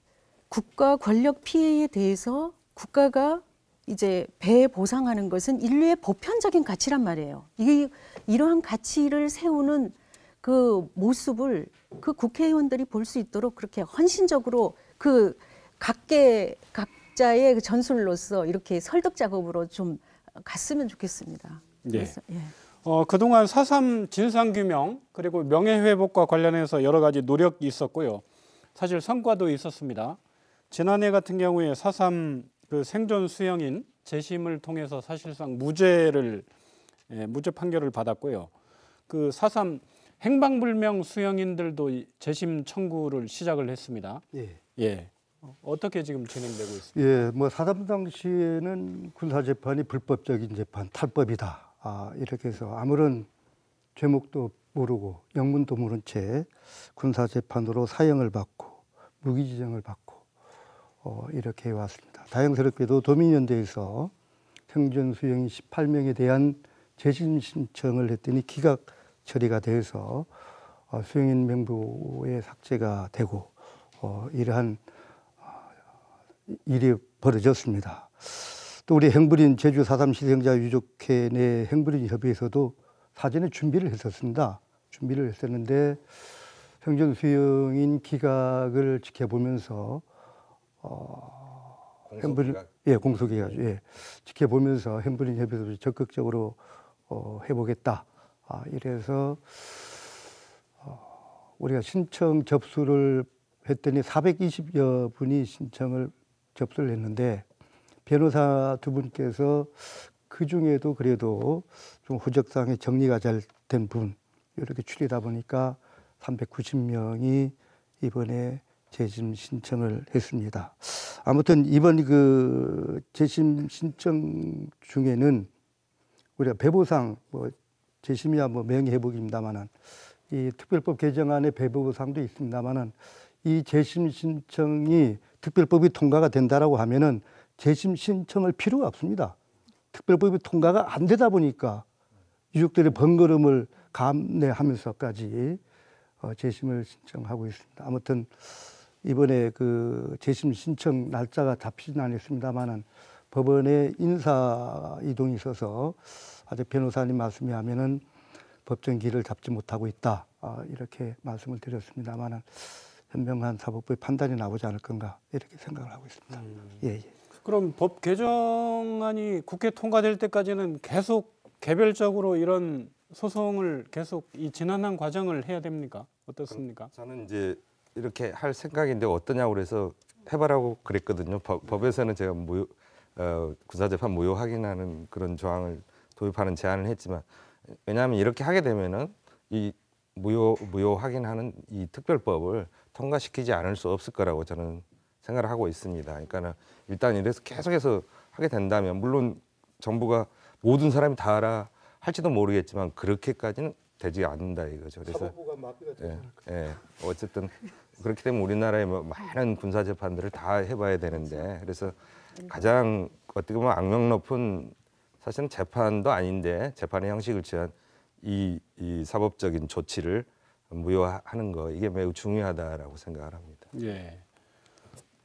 국가 권력 피해에 대해서 국가가 이제 배 보상하는 것은 인류의 보편적인 가치란 말이에요. 이게 이러한 가치를 세우는 그 모습을 그 국회의원들이 볼 수 있도록 그렇게 헌신적으로 그 각계 각자의 그 전술로서 이렇게 설득 작업으로 좀 갔으면 좋겠습니다. 네. 그래서, 예. 어, 그동안 사삼 진상규명 그리고 명예회복과 관련해서 여러 가지 노력이 있었고요. 사실 성과도 있었습니다. 지난해 같은 경우에 사삼 그 생존 수형인 재심을 통해서 사실상 무죄를 예, 무죄 판결을 받았고요. 그 사삼 행방불명 수영인들도 재심 청구를 시작을 했습니다. 예. 예. 어, 어떻게 지금 진행되고 있습니까? 예, 뭐 사담 당시에는 군사 재판이 불법적인 재판, 탈법이다. 아, 이렇게 해서 아무런 죄목도 모르고 영문도 모른 채 군사 재판으로 사형을 받고 무기 지정을 받고 어, 이렇게 해왔습니다. 다행스럽게도 도민연대에서 평준 수영인 18명에 대한 재심 신청을 했더니 기각 처리가 돼서 어, 수용인 명부에 삭제가 되고 어, 이러한 어, 일이 벌어졌습니다. 또 우리 행불린 제주 4.3 희생자 유족회 내행불린 협의에서도 사전에 준비를 했었습니다. 준비를 했었는데 생존 수용인 기각을 지켜보면서 어, 행불린예 공소기각 예 지켜보면서 행불린 협의에서 적극적으로 어, 해보겠다. 아, 이래서 어, 우리가 신청 접수를 했더니 420여 분이 신청을 접수를 했는데 변호사 두 분께서 그 중에도 그래도 좀후적상의 정리가 잘 된 분 이렇게 추리다 보니까 390명이 이번에 재심 신청을 했습니다. 아무튼 이번 그 재심 신청 중에는 우리가 배보상 뭐 재심이야 뭐 명예회복입니다만은 이 특별법 개정안의 배부부상도 있습니다만은 이 재심 신청이 특별법이 통과가 된다라고 하면은 재심 신청을 필요가 없습니다. 특별법이 통과가 안 되다 보니까 유족들의 번거름을 감내하면서까지 어, 재심을 신청하고 있습니다. 아무튼 이번에 그 재심 신청 날짜가 잡히진 않았습니다만은 법원의 인사 이동이 있어서 아직 변호사님 말씀이 하면은 법정 길을 잡지 못하고 있다 아, 이렇게 말씀을 드렸습니다만은 현명한 사법부의 판단이 나오지 않을 건가 이렇게 생각을 하고 있습니다. 음. 예, 예. 그럼 법 개정안이 국회 통과될 때까지는 계속 개별적으로 이런 소송을 계속 이 지난한 과정을 해야 됩니까? 어떻습니까? 저는 이제 이렇게 할 생각인데 어떠냐고 그래서 해봐라고 그랬거든요. 법, 에서는 제가 무효, 어, 군사재판 무효 확인하는 그런 조항을 도입하는 제안을 했지만 왜냐하면 이렇게 하게 되면은 이 무효 무효 확인하는 이 특별법을 통과시키지 않을 수 없을 거라고 저는 생각을 하고 있습니다. 그러니까는 일단 이래서 계속해서 하게 된다면 물론 정부가 모든 사람이 다 알아 할지도 모르겠지만 그렇게까지는 되지 않는다 이거죠. 그래서 예, 예, 어쨌든 그렇게 되면 우리나라에뭐 많은 군사 재판들을 다 해봐야 되는데 그래서 가장 어떻게 보면 악명 높은 사실은 재판도 아닌데 재판의 형식을 취한 이, 이 사법적인 조치를 무효하는 거 이게 매우 중요하다라고 생각을 합니다. 예.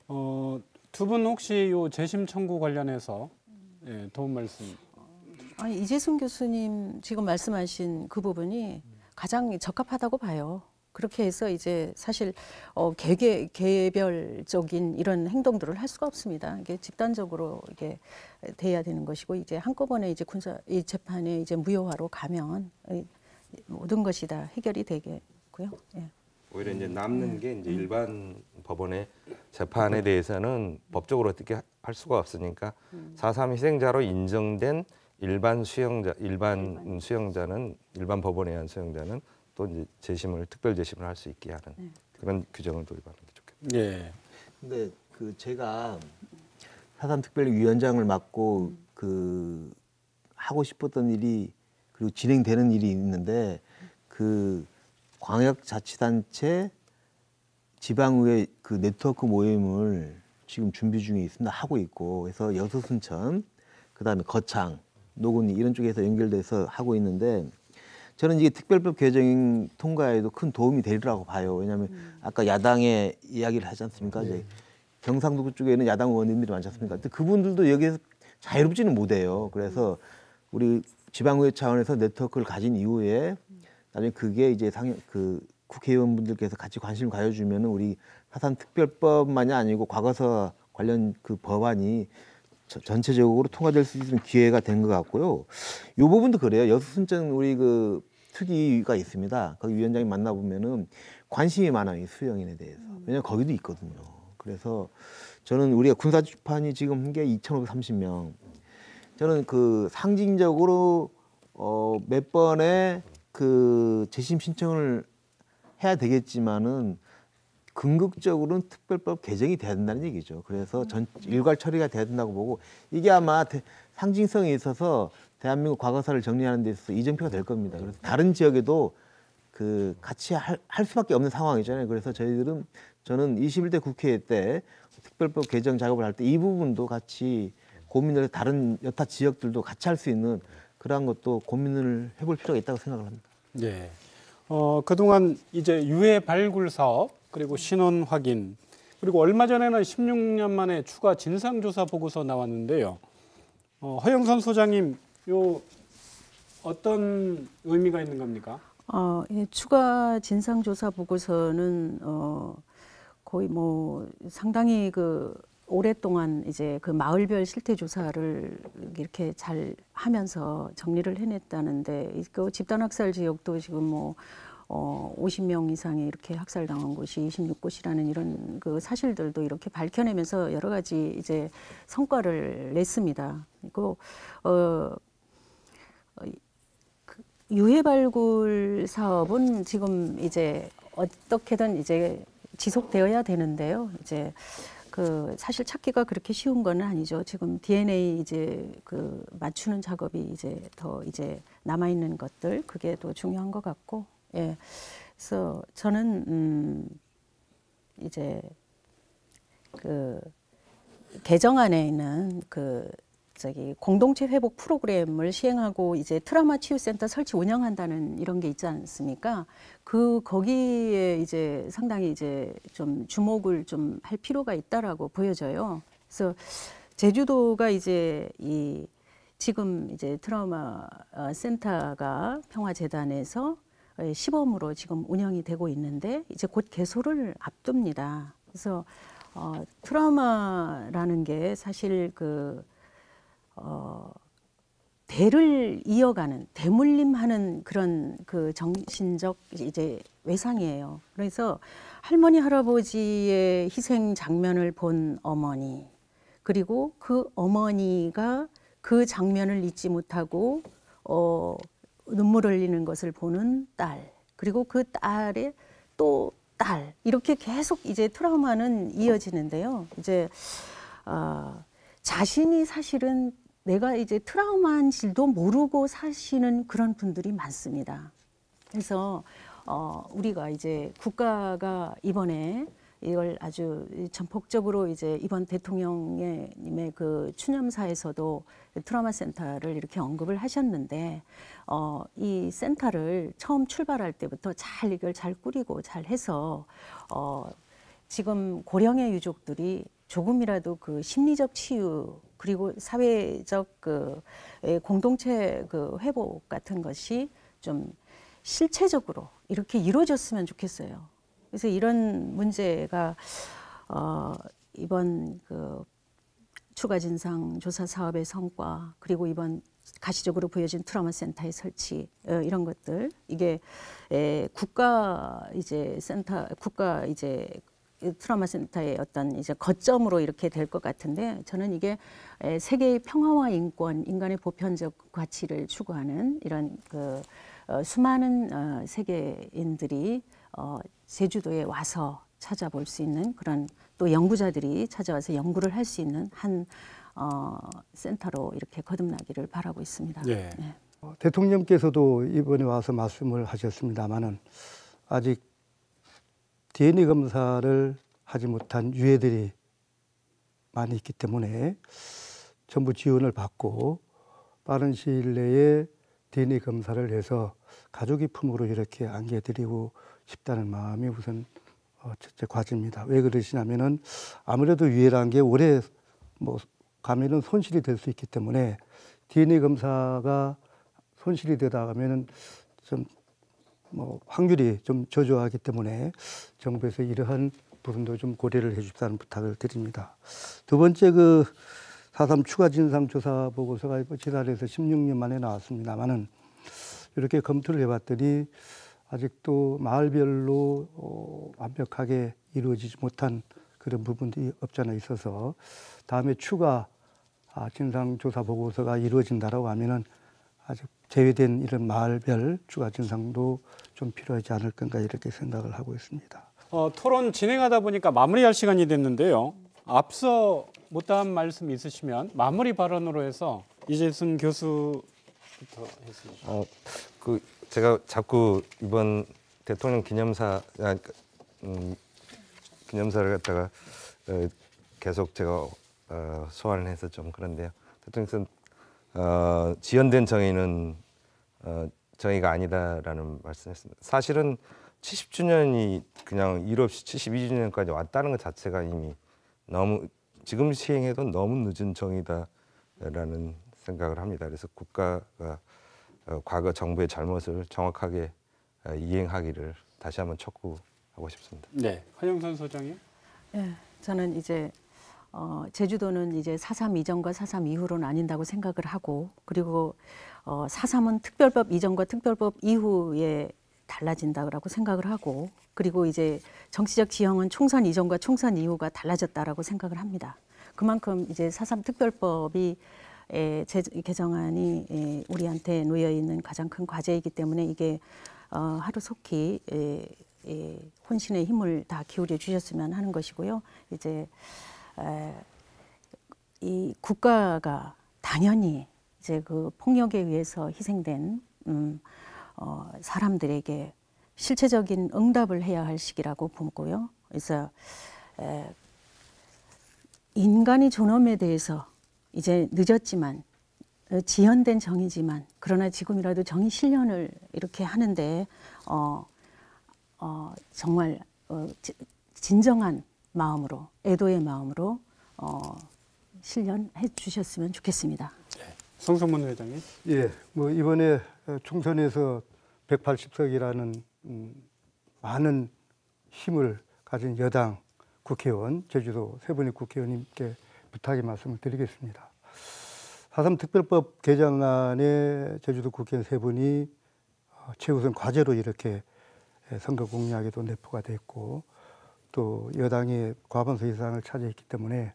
어, 두분 혹시 요 재심 청구 관련해서 예, 도움 말씀. 아니 이재승 교수님 지금 말씀하신 그 부분이 가장 적합하다고 봐요. 그렇게 해서 이제 사실 어, 개개 개별적인 이런 행동들을 할 수가 없습니다. 이게 집단적으로 이게 돼야 되는 것이고 이제 한꺼번에 이제 군사 이 재판에 이제 무효화로 가면 모든 것이 다 해결이 되겠고요. 예. 오히려 이제 남는 게 이제 음. 일반 법원의 재판에 음. 대해서는 법적으로 어떻게 할 수가 없으니까 음. 사삼 희생자로 인정된 일반 수용자, 일반 수용자는 일반 법원에 의한 수용자는 또 이제 재심을 특별 재심을 할 수 있게 하는 네. 그런 규정을 도입하는 게 좋겠다. 네. 예. 근데 그 제가 사단 특별위원장을 맡고 그 하고 싶었던 일이 그리고 진행되는 일이 있는데 그 광역자치단체 지방의회 그 네트워크 모임을 지금 준비 중에 있습니다. 하고 있고 그래서 여수순천 그다음에 거창 노곤이 이런 쪽에서 연결돼서 하고 있는데 저는 이게 특별법 개정 통과에도 큰 도움이 되리라고 봐요. 왜냐하면 음. 아까 야당의 이야기를 하지 않습니까? 네. 이제 경상도구 쪽에는 야당 의원님들이 많지 않습니까? 네. 근데 그분들도 여기에서 자유롭지는 못해요. 그래서 음. 우리 지방의회 차원에서 네트워크를 가진 이후에 음. 나중에 그게 이제 상 그 국회의원분들께서 같이 관심을 가져주면 우리 사산 특별법만이 아니고 과거사 관련 그 법안이 전체적으로 통과될 수 있는 기회가 된 것 같고요. 이 부분도 그래요. 여수순천 우리 그 특위가 있습니다. 거기 위원장이 만나보면은 관심이 많아요. 수영인에 대해서. 음. 왜냐면 거기도 있거든요. 그래서 저는 우리가 군사출판이 지금 한 게 2,530명. 저는 그 상징적으로 어, 몇 번의 그 재심 신청을 해야 되겠지만은 궁극적으로는 특별법 개정이 돼야 된다는 얘기죠. 그래서 전 음. 일괄 처리가 돼야 된다고 보고 이게 아마 상징성이 있어서 대한민국 과거사를 정리하는 데 있어서 이정표가 될 겁니다. 그래서 다른 지역에도 그 같이 할, 할 수밖에 없는 상황이잖아요. 그래서 저희들은 저는 21대 국회 때 특별법 개정 작업을 할 때 이 부분도 같이 고민을 해서 다른 여타 지역들도 같이 할 수 있는 그러한 것도 고민을 해볼 필요가 있다고 생각을 합니다. 예. 어, 그동안 이제 유해 발굴 사업 그리고 신원 확인 그리고 얼마 전에는 16년 만에 추가 진상조사 보고서 나왔는데요. 어, 허영선 소장님 요 어떤 의미가 있는 겁니까? 어, 예, 추가 진상조사 보고서는 어, 거의 뭐 상당히 그 오랫동안 이제 그 마을별 실태 조사를 이렇게 잘 하면서 정리를 해냈다는데 그 집단 학살 지역도 지금 뭐 어, 50명 이상이 이렇게 학살당한 곳이 26곳이라는 이런 그 사실들도 이렇게 밝혀내면서 여러 가지 이제 성과를 냈습니다. 그리고 어, 그 유해 발굴 사업은 지금 이제 어떻게든 이제 지속되어야 되는데요. 이제 그 사실 찾기가 그렇게 쉬운 건 아니죠. 지금 DNA 이제 그 맞추는 작업이 이제 더 이제 남아 있는 것들 그게 또 중요한 것 같고, 예. 그래서 저는 음 이제 그 개정안에 있는 그 저기 공동체 회복 프로그램을 시행하고 이제 트라마 치유센터 설치 운영한다는 이런 게 있지 않습니까? 그 거기에 이제 상당히 이제 좀 주목을 좀 할 필요가 있다라고 보여져요. 그래서 제주도가 이제 이 지금 이제 트라우마 어, 센터가 평화재단에서 어, 시범으로 지금 운영이 되고 있는데 이제 곧 개소를 앞둡니다. 그래서 어, 트라우마라는 게 사실 그 어, 대를 이어가는 대물림하는 그런 그 정신적 이제 외상이에요. 그래서 할머니 할아버지의 희생 장면을 본 어머니 그리고 그 어머니가 그 장면을 잊지 못하고 어, 눈물 흘리는 것을 보는 딸 그리고 그 딸의 또 딸 이렇게 계속 이제 트라우마는 이어지는데요. 이제 어, 자신이 사실은 내가 이제 트라우마인지도 모르고 사시는 그런 분들이 많습니다. 그래서 어, 우리가 이제 국가가 이번에 이걸 아주 전폭적으로 이제 이번 대통령님의 그 추념사에서도 트라우마 센터를 이렇게 언급을 하셨는데 어, 이 센터를 처음 출발할 때부터 잘 이걸 잘 꾸리고 잘 해서 어, 지금 고령의 유족들이 조금이라도 그 심리적 치유 그리고 사회적 그 예, 공동체 그 회복 같은 것이 좀 실체적으로 이렇게 이루어졌으면 좋겠어요. 그래서 이런 문제가 어 이번 그 추가 진상 조사 사업의 성과 그리고 이번 가시적으로 보여진 트라우마 센터의 설치 어, 이런 것들 이게 에, 예, 국가 이제 센터 국가 이제 트라우마 센터의 어떤 이제 거점으로 이렇게 될 것 같은데 저는 이게 세계의 평화와 인권, 인간의 보편적 가치를 추구하는 이런 그 어, 수많은 어, 세계인들이 어, 제주도에 와서 찾아볼 수 있는 그런 또 연구자들이 찾아와서 연구를 할 수 있는 한 어, 센터로 이렇게 거듭나기를 바라고 있습니다. 예. 네. 네. 대통령께서도 이번에 와서 말씀을 하셨습니다마는 아직 DNA 검사를 하지 못한 유해들이 많이 있기 때문에 전부 지원을 받고 빠른 시일 내에 DNA 검사를 해서 가족의 품으로 이렇게 안겨드리고 싶다는 마음이 우선 첫째 어, 과제입니다. 왜 그러시냐면은 아무래도 유해란 게 오래 뭐 가면은 손실이 될 수 있기 때문에 DNA 검사가 손실이 되다 가면은 좀뭐 확률이 좀 저조하기 때문에 정부에서 이러한 부분도 좀 고려를 해주십사는 부탁을 드립니다. 두 번째 그 사삼 추가 진상조사 보고서가 지난해에서 16년 만에 나왔습니다만은 이렇게 검토를 해봤더니 아직도 마을별로 어, 완벽하게 이루어지지 못한 그런 부분들이 없잖아 있어서 다음에 추가 아, 진상조사 보고서가 이루어진다라고 하면은 아직 제외된 이런 마을별 추가 증상도좀 필요하지 않을 건가 이렇게 생각을 하고 있습니다. 어, 토론 진행하다 보니까 마무리할 시간이 됐는데요. 앞서 못다한 말씀 있으시면 마무리 발언으로 해서 이재승 교수부터 했습니다. 어, 그 제가 자꾸 이번 대통령 기념사 아, 그러니까, 음, 기념사를 갖다가 어, 계속 제가 어, 소환을 해서 좀 그런데요. 대통령 어, 지연된 정의는 어, 정의가 아니다라는 말씀했습니다. 사실은 70주년이 그냥 일 없이 72주년까지 왔다는 것 자체가 이미 너무 지금 시행해도 너무 늦은 정의다라는 생각을 합니다. 그래서 국가가 어, 과거 정부의 잘못을 정확하게 어, 이행하기를 다시 한번 촉구하고 싶습니다. 네, 한영선 소장님. 네, 저는 이제 어, 제주도는 이제 4.3 이전과 4.3이후로나뉜다고 생각을 하고 그리고 어, 4.3은 특별법 이전과 특별법 이후에 달라진다고 생각을 하고 그리고 이제 정치적 지형은 총선 이전과 총선 이후가 달라졌다라고 생각을 합니다. 그만큼 이제 4.3 특별법이 에, 제, 개정안이 에, 우리한테 놓여 있는 가장 큰 과제이기 때문에 이게 어, 하루속히 에, 에, 혼신의 힘을 다 기울여 주셨으면 하는 것이고요. 이제 이 국가가 당연히 이제 그 폭력에 의해서 희생된 음, 어, 사람들에게 실체적인 응답을 해야 할 시기라고 보고요. 그래서 에, 인간의 존엄에 대해서 이제 늦었지만 어, 지연된 정의지만 그러나 지금이라도 정의 실현을 이렇게 하는데 어, 어, 정말 어, 진정한 마음으로 애도의 마음으로 어, 실현해 주셨으면 좋겠습니다. 예. 성성문 회장님. 예, 뭐 이번에 총선에서 180석이라는 음, 많은 힘을 가진 여당 국회의원, 제주도 세 분의 국회의원님께 부탁의 말씀을 드리겠습니다. 4.3 특별법 개정안에 제주도 국회의원 세 분이 어, 최우선 과제로 이렇게 선거 공약에도 내포가 돼고 또 여당이 과반수 이상을 차지했기 때문에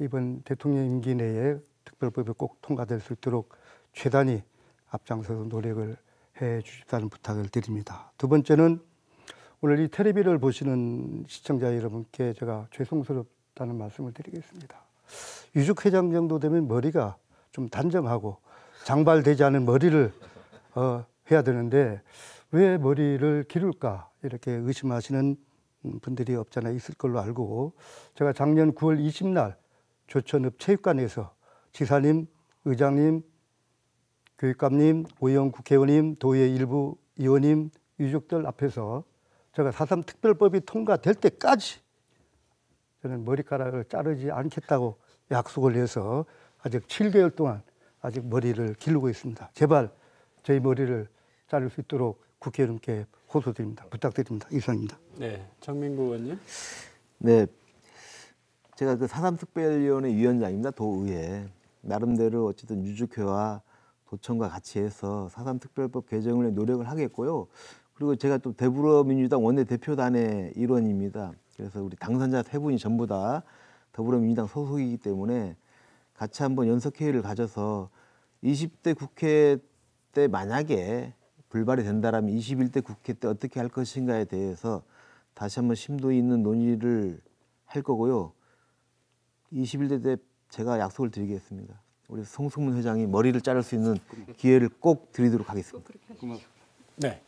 이번 대통령 임기 내에 특별법이 꼭 통과될 수 있도록 최단히 앞장서서 노력을 해 주십다는 부탁을 드립니다. 두 번째는 오늘 이 테레비를 보시는 시청자 여러분께 제가 죄송스럽다는 말씀을 드리겠습니다. 유족 회장 정도 되면 머리가 좀 단정하고 장발되지 않은 머리를 어, 해야 되는데 왜 머리를 기를까 이렇게 의심하시는 음, 분들이 없잖아 있을 걸로 알고 제가 작년 9월 20날 조천읍 체육관에서 지사님, 의장님, 교육감님, 오영 국회의원님, 도의 일부 의원님, 유족들 앞에서 제가 사삼 특별법이 통과될 때까지 저는 머리카락을 자르지 않겠다고 약속을 해서 아직 7개월 동안 아직 머리를 기르고 있습니다. 제발 저희 머리를 자를 수 있도록 국회의원께 호소드립니다. 부탁드립니다. 이상입니다. 네, 정민구 의원님. 네, 제가 그 사삼특별위원회 위원장입니다. 도의회 나름대로 어쨌든 유족회와 도청과 같이 해서 사삼특별법 개정을 노력을 하겠고요. 그리고 제가 또 더불어민주당 원내대표단의 일원입니다. 그래서 우리 당선자 세 분이 전부 다 더불어민주당 소속이기 때문에 같이 한번 연석회의를 가져서 20대 국회 때 만약에 불발이 된다라면 21대 국회 때 어떻게 할 것인가에 대해서 다시 한번 심도 있는 논의를 할 거고요. 21대 때 제가 약속을 드리겠습니다. 우리 송승문 회장이 머리를 자를 수 있는 기회를 꼭 드리도록 하겠습니다. 네.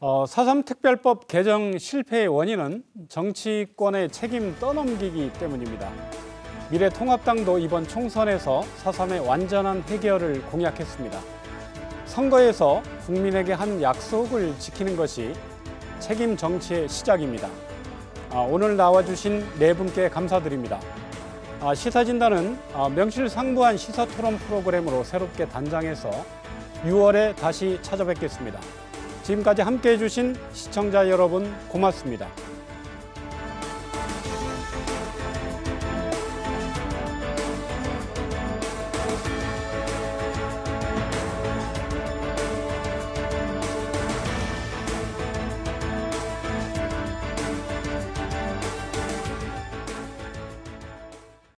어, 4.3 특별법 개정 실패의 원인은 정치권의 책임 떠넘기기 때문입니다. 미래통합당도 이번 총선에서 4.3의 완전한 해결을 공약했습니다. 선거에서 국민에게 한 약속을 지키는 것이 책임 정치의 시작입니다. 아, 오늘 나와주신 네 분께 감사드립니다. 아, 시사진단은 아, 명실상부한 시사 토론 프로그램으로 새롭게 단장해서 6월에 다시 찾아뵙겠습니다. 지금까지 함께해 주신 시청자 여러분 고맙습니다.